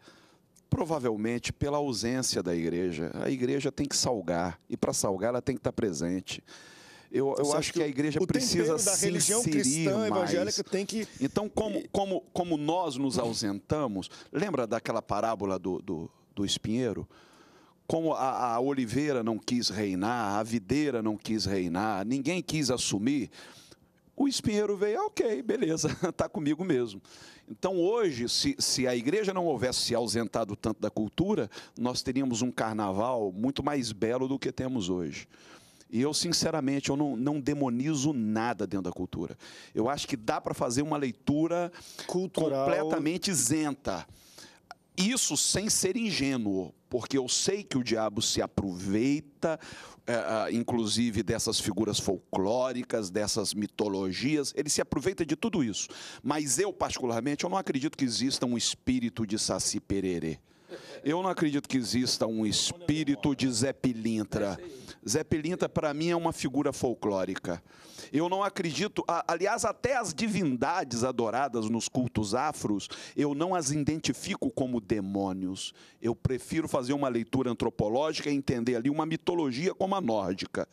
provavelmente pela ausência da igreja. A igreja tem que salgar, e para salgar ela tem que estar presente. Eu, eu acho que a igreja precisa da se religião cristã mais. evangélica tem que então como, como, como nós nos ausentamos lembra daquela parábola do, do, do espinheiro como a, a oliveira não quis reinar a videira não quis reinar ninguém quis assumir o espinheiro veio, ah, ok, beleza, está comigo mesmo. Então, hoje, se, se a igreja não houvesse se ausentado tanto da cultura, nós teríamos um carnaval muito mais belo do que temos hoje. E eu, sinceramente, eu não, não, demonizo nada dentro da cultura. Eu acho que dá para fazer uma leitura Cultural. completamente isenta. Isso sem ser ingênuo, porque eu sei que o diabo se aproveita, eh, eh, inclusive dessas figuras folclóricas, dessas mitologias, ele se aproveita de tudo isso. Mas eu, particularmente, eu não acredito que exista um espírito de saci pererê. Eu não acredito que exista um espírito de Zé Pilintra. Zé Pilintra, para mim, é uma figura folclórica. Eu não acredito, aliás, até as divindades adoradas nos cultos afros, eu não as identifico como demônios. Eu prefiro fazer uma leitura antropológica e entender ali uma mitologia como a nórdica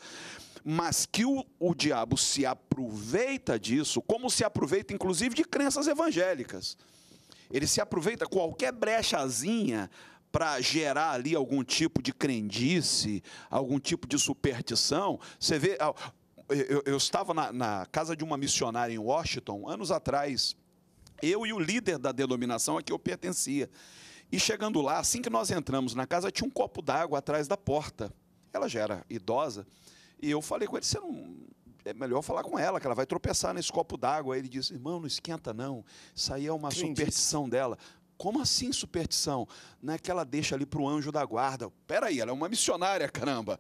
mas que o, o diabo se aproveita disso, como se aproveita inclusive de crenças evangélicas. Ele se aproveita qualquer brechazinha para gerar ali algum tipo de crendice, algum tipo de superstição. Você vê, ah, eu, eu estava na, na, casa de uma missionária em Washington, anos atrás, eu e o líder da denominação a que eu pertencia. E chegando lá, assim que nós entramos na casa, tinha um copo d'água atrás da porta. Ela já era idosa. E eu falei com ele: você não, é melhor falar com ela, que ela vai tropeçar nesse copo d'água. Aí ele diz: irmão, não esquenta não. Isso aí é uma Quem superstição disse? dela. Como assim superstição? Não é que ela deixa ali para o anjo da guarda. Peraí, ela é uma missionária, caramba.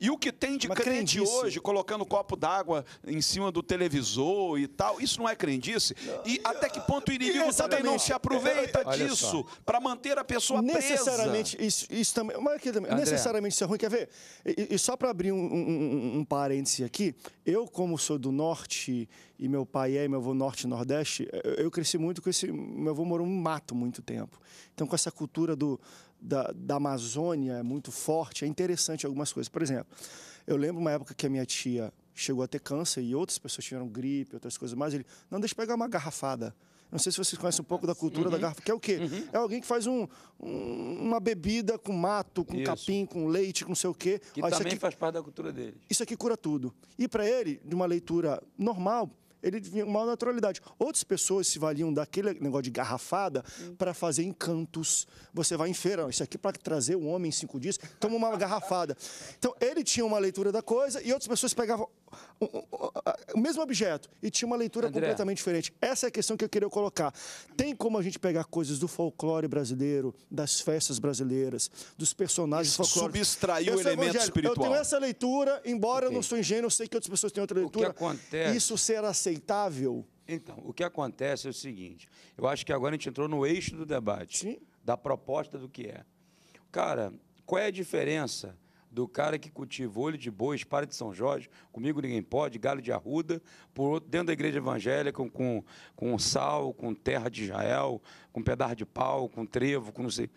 E o que tem de uma crente crendice. hoje, colocando um copo d'água em cima do televisor e tal, isso não é crendice? E até que ponto o inimigo também não se aproveita Olha disso para manter a pessoa necessariamente, presa? Isso, isso também, mas aqui também necessariamente isso é ruim, quer ver? E, e só para abrir um, um, um, um parêntese aqui, eu como sou do norte e meu pai é, e meu avô norte e nordeste, eu cresci muito com esse. Meu avô morou no mato muito tempo. Então, com essa cultura do, da, da Amazônia é muito forte, é interessante algumas coisas. Por exemplo, eu lembro uma época que a minha tia chegou a ter câncer e outras pessoas tiveram gripe, outras coisas mais. Ele, não, deixa eu pegar uma garrafada. Não sei se vocês conhecem um pouco da cultura uhum. da garrafa, que é o quê? Uhum. É alguém que faz um, um, uma bebida com mato, com isso. capim, com leite, com não sei o quê. Que Ó, também aqui, faz parte da cultura deles. Isso aqui cura tudo. E para ele, de uma leitura normal, ele vinha uma naturalidade. Outras pessoas se valiam daquele negócio de garrafada para fazer encantos. Você vai em feira, isso aqui é para trazer o um homem em cinco dias, toma uma garrafada. Então, ele tinha uma leitura da coisa e outras pessoas pegavam o mesmo objeto e tinha uma leitura André. completamente diferente. Essa é a questão que eu queria colocar. Tem como a gente pegar coisas do folclore brasileiro, das festas brasileiras, dos personagens folclóricos. Subtrair o elemento espiritual. Eu tenho essa leitura, embora okay. eu não sou ingênuo, eu sei que outras pessoas têm outra leitura. O que acontece... Isso será aceitável? Então, o que acontece é o seguinte, eu acho que agora a gente entrou no eixo do debate, Sim. da proposta do que é. Cara, qual é a diferença do cara que cultiva olho de boi, espada de São Jorge, comigo ninguém pode, galho de arruda, por outro, dentro da igreja evangélica, com, com sal, com terra de Israel, com pedaço de pau, com trevo, com não sei.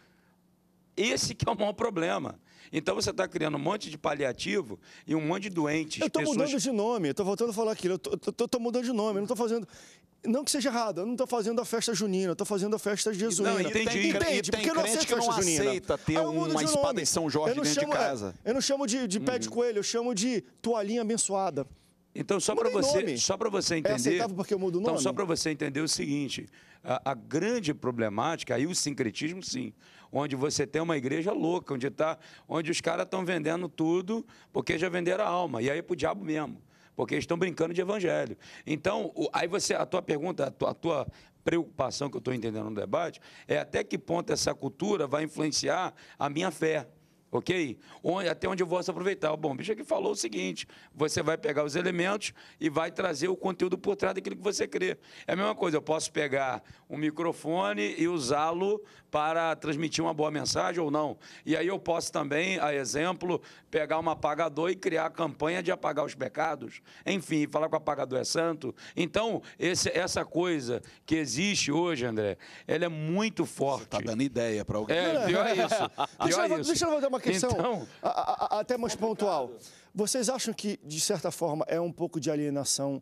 Esse que é o maior problema. Então você está criando um monte de paliativo e um monte de doentes. Eu estou pessoas... mudando de nome, estou voltando a falar aquilo. Eu estou mudando de nome, não estou fazendo. Não que seja errado, eu não estou fazendo a festa junina, eu estou fazendo a festa de Jesus. Não, entendi. Entende, porque não aceita que não junina. aceita ter uma espada em São Jorge dentro chamo, de é, casa. É, eu não chamo de, de uhum. pé de hum. coelho, eu chamo de toalhinha abençoada. Então, só para você, nome. só você é entender. É porque eu mudo o nome. Então, só para você entender o seguinte: a, a, grande problemática, aí é o sincretismo, sim, onde você tem uma igreja louca, onde, tá, onde os caras estão vendendo tudo porque já venderam a alma, e aí é o diabo mesmo porque eles estão brincando de evangelho. Então, o, aí você, a tua pergunta, a tua, a tua preocupação que eu estou entendendo no debate é até que ponto essa cultura vai influenciar a minha fé ok? até onde eu posso aproveitar. O bom bicho aqui falou o seguinte: você vai pegar os elementos e vai trazer o conteúdo por trás daquilo que você crê. É a mesma coisa, eu posso pegar um microfone e usá-lo para transmitir uma boa mensagem ou não. E aí eu posso também, a exemplo, pegar um apagador e criar a campanha de apagar os pecados. Enfim, falar que o apagador é santo. Então, esse, essa coisa que existe hoje, André, ela é muito tá forte. Você dando ideia para alguém. É, pior é isso. Pior deixa, é isso. deixa eu fazer uma questão então... a, a, até mais pontual. Vocês acham que, de certa forma, é um pouco de alienação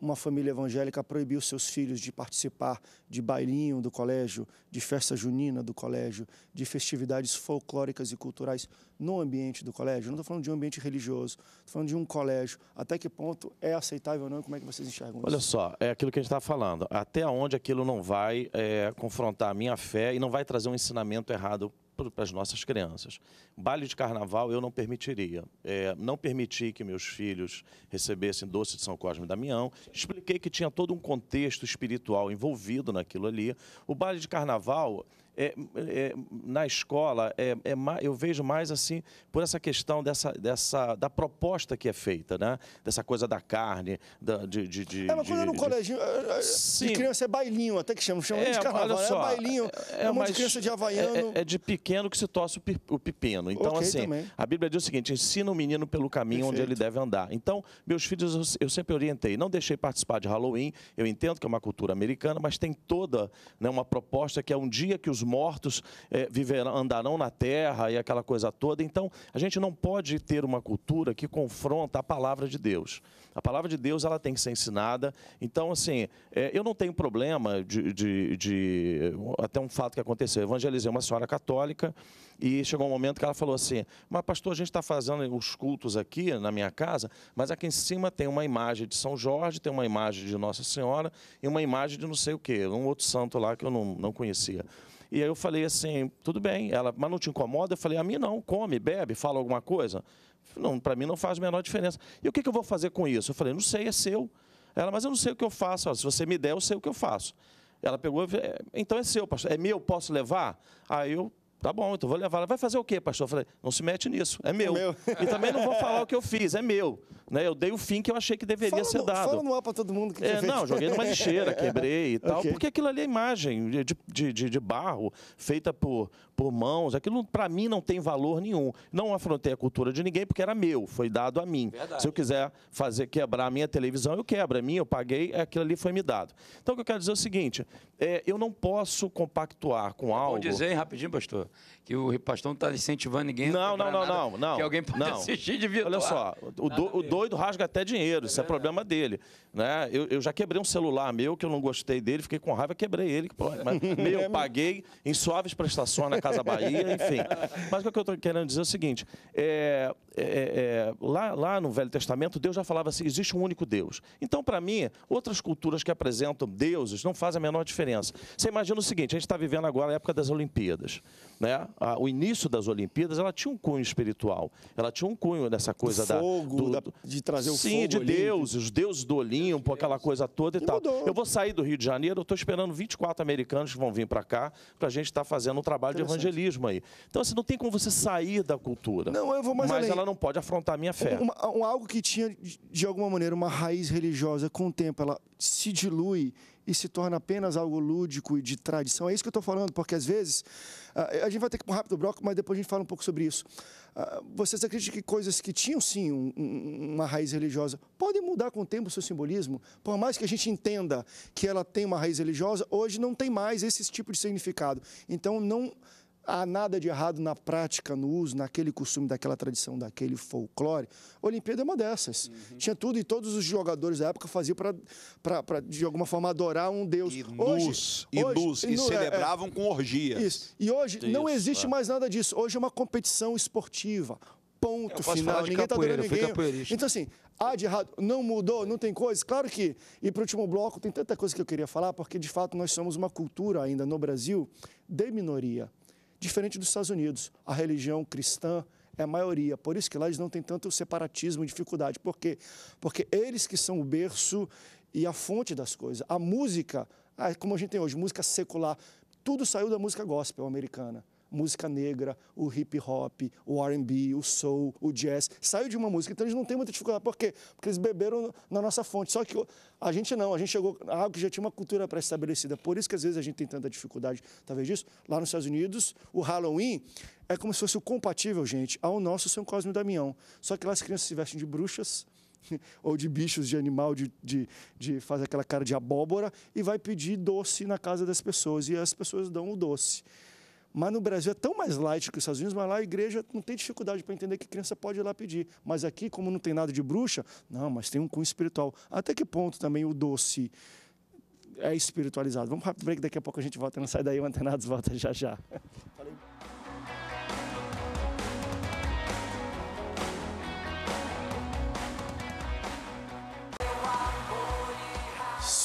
uma família evangélica proibir os seus filhos de participar de bailinho do colégio, de festa junina do colégio, de festividades folclóricas e culturais no ambiente do colégio? Não estou falando de um ambiente religioso, estou falando de um colégio. Até que ponto é aceitável ou não? Como é que vocês enxergam Olha isso? Olha só, é aquilo que a gente está falando. Até onde aquilo não vai é, confrontar a minha fé e não vai trazer um ensinamento errado para as nossas crianças. Baile de carnaval eu não permitiria. É, não permiti que meus filhos recebessem doce de São Cosme e Damião. Expliquei que tinha todo um contexto espiritual envolvido naquilo ali. O baile de carnaval é, é, na escola, é, é, eu vejo mais assim por essa questão dessa, dessa, da proposta que é feita, né? Dessa coisa da carne, da, de, de, de. É de, no colégio. De é, é, criança é bailinho, até que chama, chama é, de carnaval. É só, é bailinho, é, é uma de criança de havaiano. É, de pequeno que se torce o, pi, o pepino. Então, okay, assim, também. a Bíblia diz o seguinte: ensina o menino pelo caminho Perfeito. onde ele deve andar. Então, meus filhos, eu, eu sempre orientei, não deixei participar de Halloween, eu entendo que é uma cultura americana, mas tem toda né, uma proposta que é um dia que os mortos é, viverão, andarão na terra e aquela coisa toda. Então, a gente não pode ter uma cultura que confronta a palavra de Deus. A palavra de Deus ela tem que ser ensinada. Então, assim, é, eu não tenho problema de, de, de, Até um fato que aconteceu. Eu evangelizei uma senhora católica e chegou um momento que ela falou assim: Mas, pastor, a gente está fazendo os cultos aqui na minha casa, mas aqui em cima tem uma imagem de São Jorge, tem uma imagem de Nossa Senhora e uma imagem de não sei o quê, um outro santo lá que eu não, não conhecia. E aí eu falei assim, tudo bem. Ela, mas não te incomoda? Eu falei, a mim não, come, bebe, fala alguma coisa. Não, para mim não faz a menor diferença. E o que, que eu vou fazer com isso? Eu falei, não sei, é seu. Ela, mas eu não sei o que eu faço. Ela, se você me der, eu sei o que eu faço. Ela pegou, é, então é seu, pastor. É meu, posso levar? Aí eu, tá bom, então vou levar. Ela vai fazer o quê, pastor? Eu falei, não se mete nisso, é meu. É meu. E também não vou falar o que eu fiz, é meu. Né? Eu dei o fim que eu achei que deveria fala ser no, dado. Fala no ar para todo mundo que é, Não, joguei numa lixeira, quebrei e tal, okay. porque aquilo ali é imagem de, de, de, de barro, feita por, por mãos. Aquilo, para mim, não tem valor nenhum. Não afrontei a cultura de ninguém, porque era meu, foi dado a mim. Verdade. Se eu quiser fazer quebrar a minha televisão, eu quebro. A é minha, eu paguei, é aquilo ali foi me dado. Então, o que eu quero dizer é o seguinte, é, eu não posso compactuar com é algo... Vou dizer, hein, rapidinho, pastor, que o Pastão está incentivando ninguém não, não, não, não, não, que alguém pode não. assistir de virtual. Olha só, o, do, o, doido rasga até dinheiro, é isso é problema dele. Né? Eu, eu, já quebrei um celular meu que eu não gostei dele, fiquei com raiva, quebrei ele. Mas meu, paguei em suaves prestações na Casa Bahia, enfim. Mas o que eu estou querendo dizer é o seguinte, é, é, é, lá, lá no Velho Testamento, Deus já falava assim, existe um único Deus. Então, para mim, outras culturas que apresentam deuses não fazem a menor diferença. Você imagina o seguinte, a gente está vivendo agora a época das Olimpíadas, né? a, o início das Olimpíadas, ela tinha um cunho espiritual. Ela tinha um cunho nessa coisa do fogo, da, do, da, de trazer o sim, fogo. Sim, de Deus, os deuses do Olimpo, aquela coisa toda e, e tal. Mudou. Eu vou sair do Rio de Janeiro, eu estou esperando 24 americanos que vão vir para cá para a gente estar tá fazendo um trabalho de evangelismo aí. Então, assim, não tem como você sair da cultura. Não, eu vou mais Mas além. ela não pode afrontar a minha fé. Um, um, algo que tinha, de alguma maneira, uma raiz religiosa, com o tempo, ela se dilui e se torna apenas algo lúdico e de tradição. É isso que eu estou falando, porque às vezes ah, a gente vai ter que ir para um rápido bloco, mas depois a gente fala um pouco sobre isso. Ah, vocês acreditam que coisas que tinham sim um, uma raiz religiosa podem mudar com o tempo o seu simbolismo? Por mais que a gente entenda que ela tem uma raiz religiosa, hoje não tem mais esse tipo de significado. Então não há nada de errado na prática, no uso, naquele costume, daquela tradição, daquele folclore. A Olimpíada é uma dessas. Uhum. Tinha tudo e todos os jogadores da época faziam para, de alguma forma, adorar um deus. E hoje, luz, hoje, e luz, e, e é, é. celebravam é, com orgias. Isso. E hoje isso, não existe é. mais nada disso. Hoje é uma competição esportiva. Ponto final. Ninguém está adorando ninguém. Então, assim, há de errado. Não mudou, não tem coisa? Claro que. E para o último bloco, tem tanta coisa que eu queria falar, porque de fato nós somos uma cultura ainda no Brasil de minoria. Diferente dos Estados Unidos, a religião cristã é a maioria. Por isso que lá eles não têm tanto separatismo e dificuldade. Por quê? Porque eles que são o berço e a fonte das coisas. A música, ah, como a gente tem hoje, música secular, tudo saiu da música gospel americana música negra, o hip hop, o RB, o soul, o jazz. Saiu de uma música, então eles não têm muita dificuldade. Por quê? Porque eles beberam na nossa fonte. Só que a gente não, a gente chegou a algo que já tinha uma cultura pré-estabelecida. Por isso que às vezes a gente tem tanta dificuldade, talvez disso. Lá nos Estados Unidos, o Halloween é como se fosse o compatível, gente, ao nosso São Cosme e Damião. Só que lá as crianças se vestem de bruxas ou de bichos, de animal, de, de, de fazer aquela cara de abóbora e vai pedir doce na casa das pessoas e as pessoas dão o doce. Mas no Brasil é tão mais light que os Estados Unidos, mas lá a igreja não tem dificuldade para entender que criança pode ir lá pedir. Mas aqui, como não tem nada de bruxa, não, mas tem um cunho espiritual. Até que ponto também o doce é espiritualizado? Vamos rápido break, daqui a pouco a gente volta. Não sai daí, o Antenados volta já já. Falei.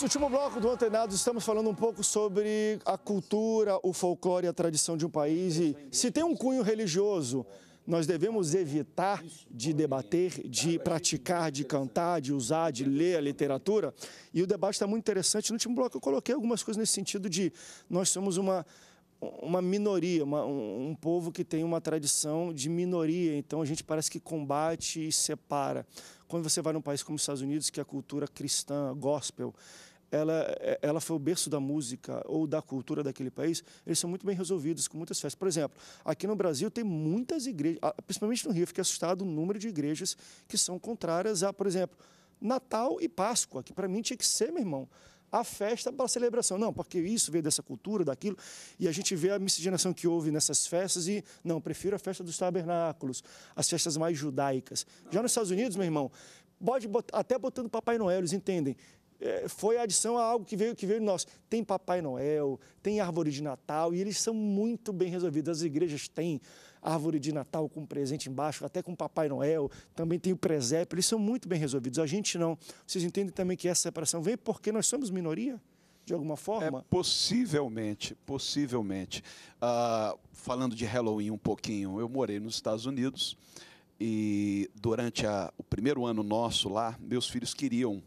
último bloco do antenado, estamos falando um pouco sobre a cultura, o folclore, a tradição de um país. E se tem um cunho religioso, nós devemos evitar de debater, de praticar, de cantar, de usar, de ler a literatura. E o debate está muito interessante. No último bloco, eu coloquei algumas coisas nesse sentido de nós somos uma uma minoria, uma, um, um, povo que tem uma tradição de minoria. Então a gente parece que combate e separa. Quando você vai num país como os Estados Unidos, que a cultura cristã, gospel, ela, é, ela foi o berço da música ou da cultura daquele país, eles são muito bem resolvidos, com muitas festas. Por exemplo, aqui no Brasil tem muitas igrejas, principalmente no Rio, fiquei assustado o número de igrejas que são contrárias a, por exemplo, Natal e Páscoa, que para mim tinha que ser, meu irmão a festa para a celebração. Não, porque isso veio dessa cultura, daquilo, e a gente vê a miscigenação que houve nessas festas e, não, prefiro a festa dos tabernáculos, as festas mais judaicas. Já nos Estados Unidos, meu irmão, pode botar, até botando Papai Noel, eles entendem. É, foi adição a algo que veio, que veio de nós. Tem Papai Noel, tem árvore de Natal e eles são muito bem resolvidos. As igrejas têm árvore de Natal com presente embaixo, até com Papai Noel, também tem o presépio, eles são muito bem resolvidos. A gente não. Vocês entendem também que essa separação vem porque nós somos minoria? de alguma forma? É, possivelmente, possivelmente. Uh, falando de Halloween um pouquinho, eu morei nos Estados Unidos e durante a, o primeiro ano nosso lá, meus filhos queriam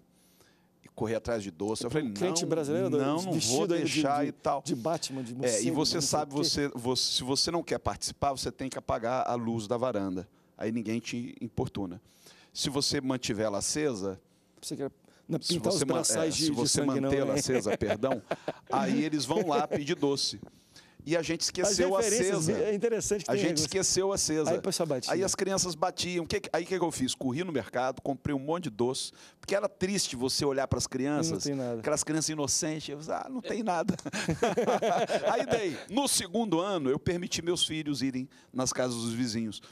correr atrás de doce. Eu falei, cliente não, brasileiro não, não vou deixar de, e tal. De Batman, de morcego, é, E você sabe, você, você, se você não quer participar, você tem que apagar a luz da varanda. Aí ninguém te importuna. Se você mantiver ela acesa... Você quer pintar se você, os é, de, se você mantê-la né? acesa, perdão, aí eles vão lá pedir doce e a gente esqueceu a Cesa. É interessante que A gente esqueceu a Cesa. Aí, aí as crianças batiam. Que, aí o que, que eu fiz? Corri no mercado, comprei um monte de doce, porque era triste você olhar para as crianças, não tem nada. aquelas crianças inocentes, eu, ah, não tem nada. aí dei. No segundo ano, eu permiti meus filhos irem nas casas dos vizinhos.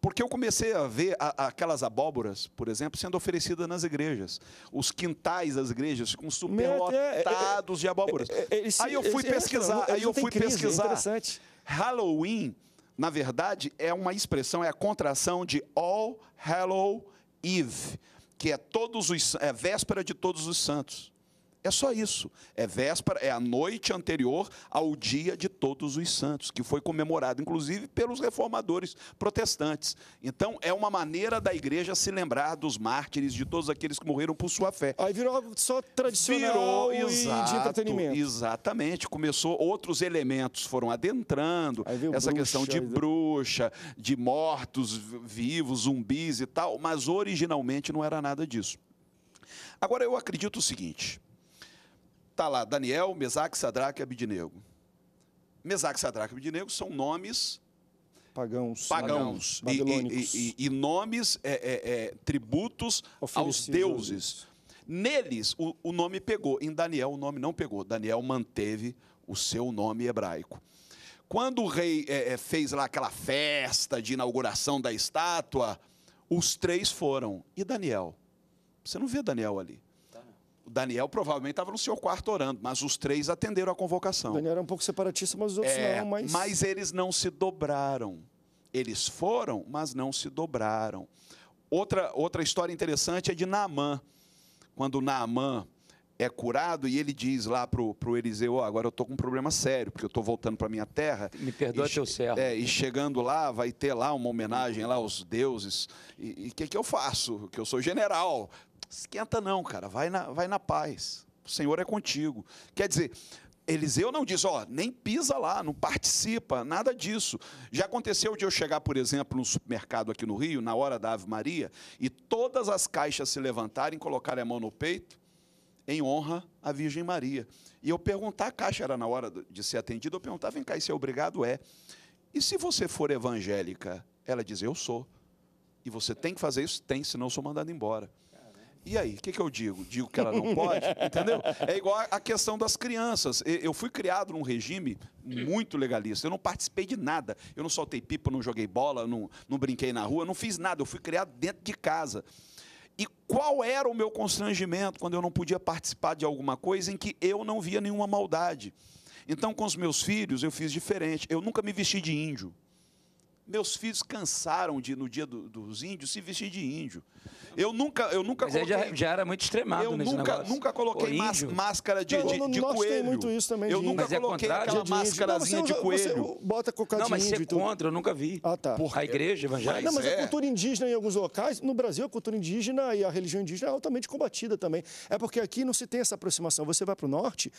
Porque eu comecei a ver a, a, aquelas abóboras, por exemplo, sendo oferecidas nas igrejas. Os quintais das igrejas ficam é, é, superlotados lotados de abóboras. É, aí eu fui pesquisar, aí eu fui pesquisar interessante. Halloween, na verdade, é uma expressão, é a contração de All Hallow Eve, que é todos os é véspera de todos os santos. É só isso. É véspera, é a noite anterior ao dia de Todos os Santos, que foi comemorado, inclusive, pelos reformadores protestantes. Então, é uma maneira da igreja se lembrar dos mártires, de todos aqueles que morreram por sua fé. Aí virou só tradicional virou, e exato, de entretenimento. Exatamente. Começou, outros elementos foram adentrando, essa bruxa, questão de bruxa, de mortos vivos, zumbis e tal, mas originalmente não era nada disso. Agora, eu acredito o seguinte Está lá Daniel, Mesaque, Sadraque e Abidinego. Mesaque, Sadraque e Abidinego são nomes pagãos, pagãos e, e, e, e nomes, é, é, é, tributos aos deuses. Neles o, o nome pegou, em Daniel o nome não pegou. Daniel manteve o seu nome hebraico. Quando o rei é, é, fez lá aquela festa de inauguração da estátua, os três foram. E Daniel? Você não vê Daniel ali. Daniel provavelmente estava no seu quarto orando, mas os três atenderam a convocação. Daniel era um pouco separatista, mas os outros é, não. Mas... mas eles não se dobraram. Eles foram, mas não se dobraram. Outra, outra história interessante é de Naamã. Quando Naamã é curado e ele diz lá para o Eliseu, oh, agora eu estou com um problema sério, porque eu estou voltando para minha terra. Me perdoa e, teu servo. É, e chegando lá, vai ter lá uma homenagem lá aos deuses. E o que, que eu faço? Que eu sou general, Esquenta não, cara, vai na, vai na paz. O Senhor é contigo. Quer dizer, Eliseu não diz, ó, nem pisa lá, não participa, nada disso. Já aconteceu de eu chegar, por exemplo, num supermercado aqui no Rio, na hora da Ave Maria, e todas as caixas se levantarem, colocarem a mão no peito, em honra à Virgem Maria. E eu perguntar, a caixa era na hora de ser atendida, eu perguntava, vem cá, isso é obrigado? É. E se você for evangélica? Ela diz, eu sou. E você tem que fazer isso? Tem, senão eu sou mandado embora. E aí, o que, que eu digo? Digo que ela não pode, entendeu? É igual a questão das crianças. Eu fui criado num regime muito legalista. Eu não participei de nada. Eu não soltei pipa, não joguei bola, não, não brinquei na rua, não fiz nada. Eu fui criado dentro de casa. E qual era o meu constrangimento quando eu não podia participar de alguma coisa em que eu não via nenhuma maldade? Então, com os meus filhos, eu fiz diferente. Eu nunca me vesti de índio. Meus filhos cansaram de, no dia do, dos índios, se vestir de índio. Eu nunca, eu nunca Mas coloquei. Já, já, era muito extremado eu nesse nunca, negócio. nunca coloquei mas, máscara de, não, de, de, coelho. muito isso também. Eu nunca mas é coloquei é aquela de máscarazinha de coelho. Você bota cocada Não, mas você é contra, eu nunca vi. Ah, tá. Porra, a igreja evangélica. Não, mas é. a é. cultura indígena em alguns locais, no Brasil, a cultura indígena e a religião indígena é altamente combatida também. É porque aqui não se tem essa aproximação. Você vai para o norte,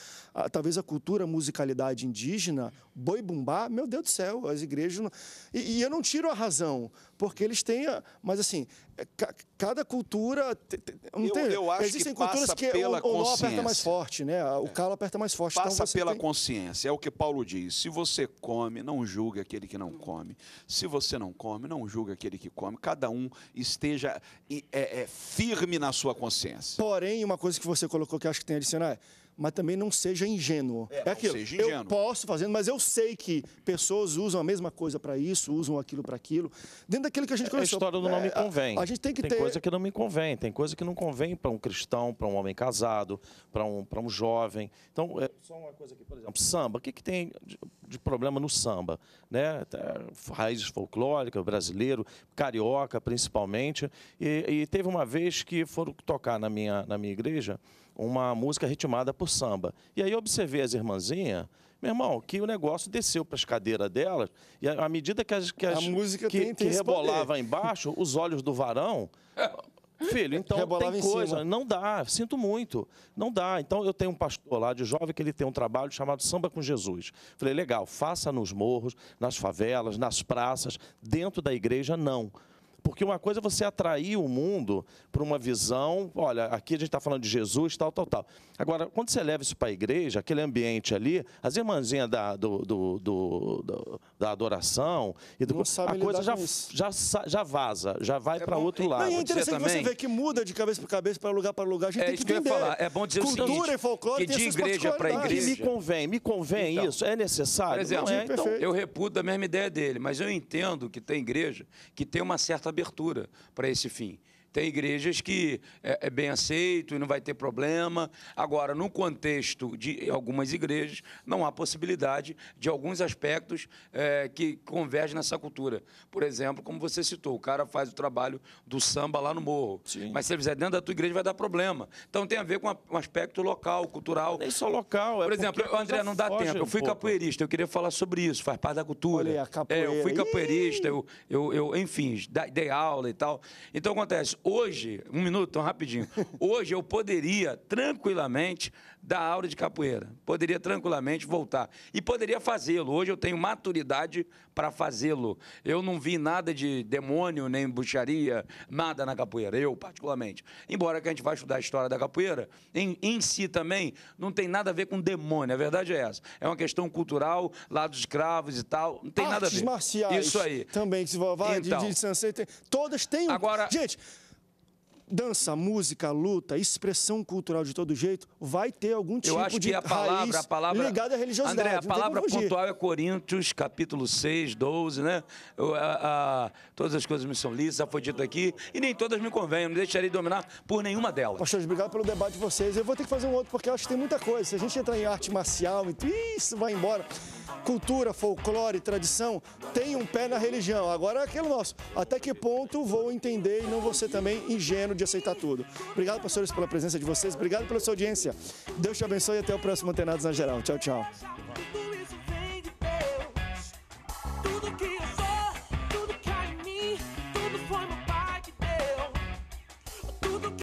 talvez a cultura, a musicalidade indígena, boi bumbá, meu Deus do céu, as igrejas. Não... E, e eu não tiro a razão, porque eles têm. A... Mas assim é cada cultura. Não tem, eu, acho existem que culturas é que pela o, o nó aperta mais forte, né? O é. calo aperta mais forte. Então passa então pela tem... consciência. É o que Paulo diz. Se você come, não julgue aquele que não come. Se você não come, não julgue aquele que come. Cada um esteja é, é, firme na sua consciência. Porém, uma coisa que você colocou que acho que tem a adicionar é mas também não seja ingênuo. É, é aquilo. Ingênuo. Eu posso fazer, mas eu sei que pessoas usam a mesma coisa para isso, usam aquilo para aquilo, dentro daquilo que a gente conhece. É a história do não me é, convém. A, a, gente tem que tem ter... coisa que não me convém, tem coisa que não convém para um cristão, para um homem casado, para um, um jovem. Então, é... só uma coisa aqui, por exemplo, samba. O que, que tem de, de problema no samba? Né? Raízes folclóricas, brasileiro, carioca principalmente. E, e teve uma vez que foram tocar na minha, na minha igreja uma música ritmada por samba. E aí eu observei as irmãzinhas, meu irmão, que o negócio desceu para as cadeiras delas, e à medida que as, que, as, que, tem, que rebolava embaixo, os olhos do varão. Filho, então Rebolava tem coisa, não dá, sinto muito, não dá. Então eu tenho um pastor lá de jovem que ele tem um trabalho chamado Samba com Jesus. Falei, legal, faça nos morros, nas favelas, nas praças, dentro da igreja não. Porque uma coisa é você atrair o mundo para uma visão, olha, aqui a gente está falando de Jesus, tal, tal, tal. Agora, quando você leva isso para a igreja, aquele ambiente ali, as irmãzinhas da, do, do, do, da adoração, e do, a coisa já, já, já vaza, já vai é para outro lado. Não, é interessante também, você ver que muda de cabeça para cabeça, para lugar para lugar, a gente é, tem que, que entender. Falar. É bom dizer Cultura seguinte, e folclore que de igreja para igreja. Que me convém, me convém então, isso, é necessário? Por exemplo, é, então, eu reputo a mesma ideia dele, mas eu entendo que tem igreja que tem uma certa abertura para esse fim. Tem igrejas que é, é bem aceito e não vai ter problema. Agora, no contexto de algumas igrejas, não há possibilidade de alguns aspectos é, que convergem nessa cultura. Por exemplo, como você citou, o cara faz o trabalho do samba lá no morro. Sim. Mas se ele fizer dentro da tua igreja, vai dar problema. Então tem a ver com a, um aspecto local, cultural. Nem só local. É Por exemplo, André, não dá tempo. Eu fui um capoeirista, eu queria falar sobre isso, faz parte da cultura. Olha, capoeira. É, eu fui capoeirista, eu, eu, eu, enfim, dei aula e tal. Então acontece, Hoje, um minuto, rapidinho. Hoje eu poderia tranquilamente dar aula de capoeira. Poderia tranquilamente voltar. E poderia fazê-lo. Hoje eu tenho maturidade para fazê-lo. Eu não vi nada de demônio, nem bruxaria, nada na capoeira. Eu, particularmente. Embora que a gente vá estudar a história da capoeira, em, em si também, não tem nada a ver com demônio. A verdade é essa. É uma questão cultural, lá dos escravos e tal. Não tem Artes nada a ver. marciais. Isso aí. Também, que se vai, então, de, de, de, todas têm... Agora... Gente dança, música, luta, expressão cultural de todo jeito, vai ter algum tipo Eu acho de que a palavra, a palavra ligada à religiosidade. André, a palavra pontual é Coríntios, capítulo 6, 12, né? Eu, a, a, todas as coisas me são lícitas, já foi dito aqui, e nem todas me convêm, não deixarei dominar por nenhuma delas. Pastor, obrigado pelo debate de vocês. Eu vou ter que fazer um outro, porque eu acho que tem muita coisa. Se a gente entrar em arte marcial, isso vai embora. Cultura, folclore, tradição, tem um pé na religião. Agora é aquele nosso. Até que ponto vou entender e não você também ingênuo de aceitar tudo. Obrigado, pastores, pela presença de vocês. Obrigado pela sua audiência. Deus te abençoe e até o próximo Antenados na Geral. Tchau, tchau.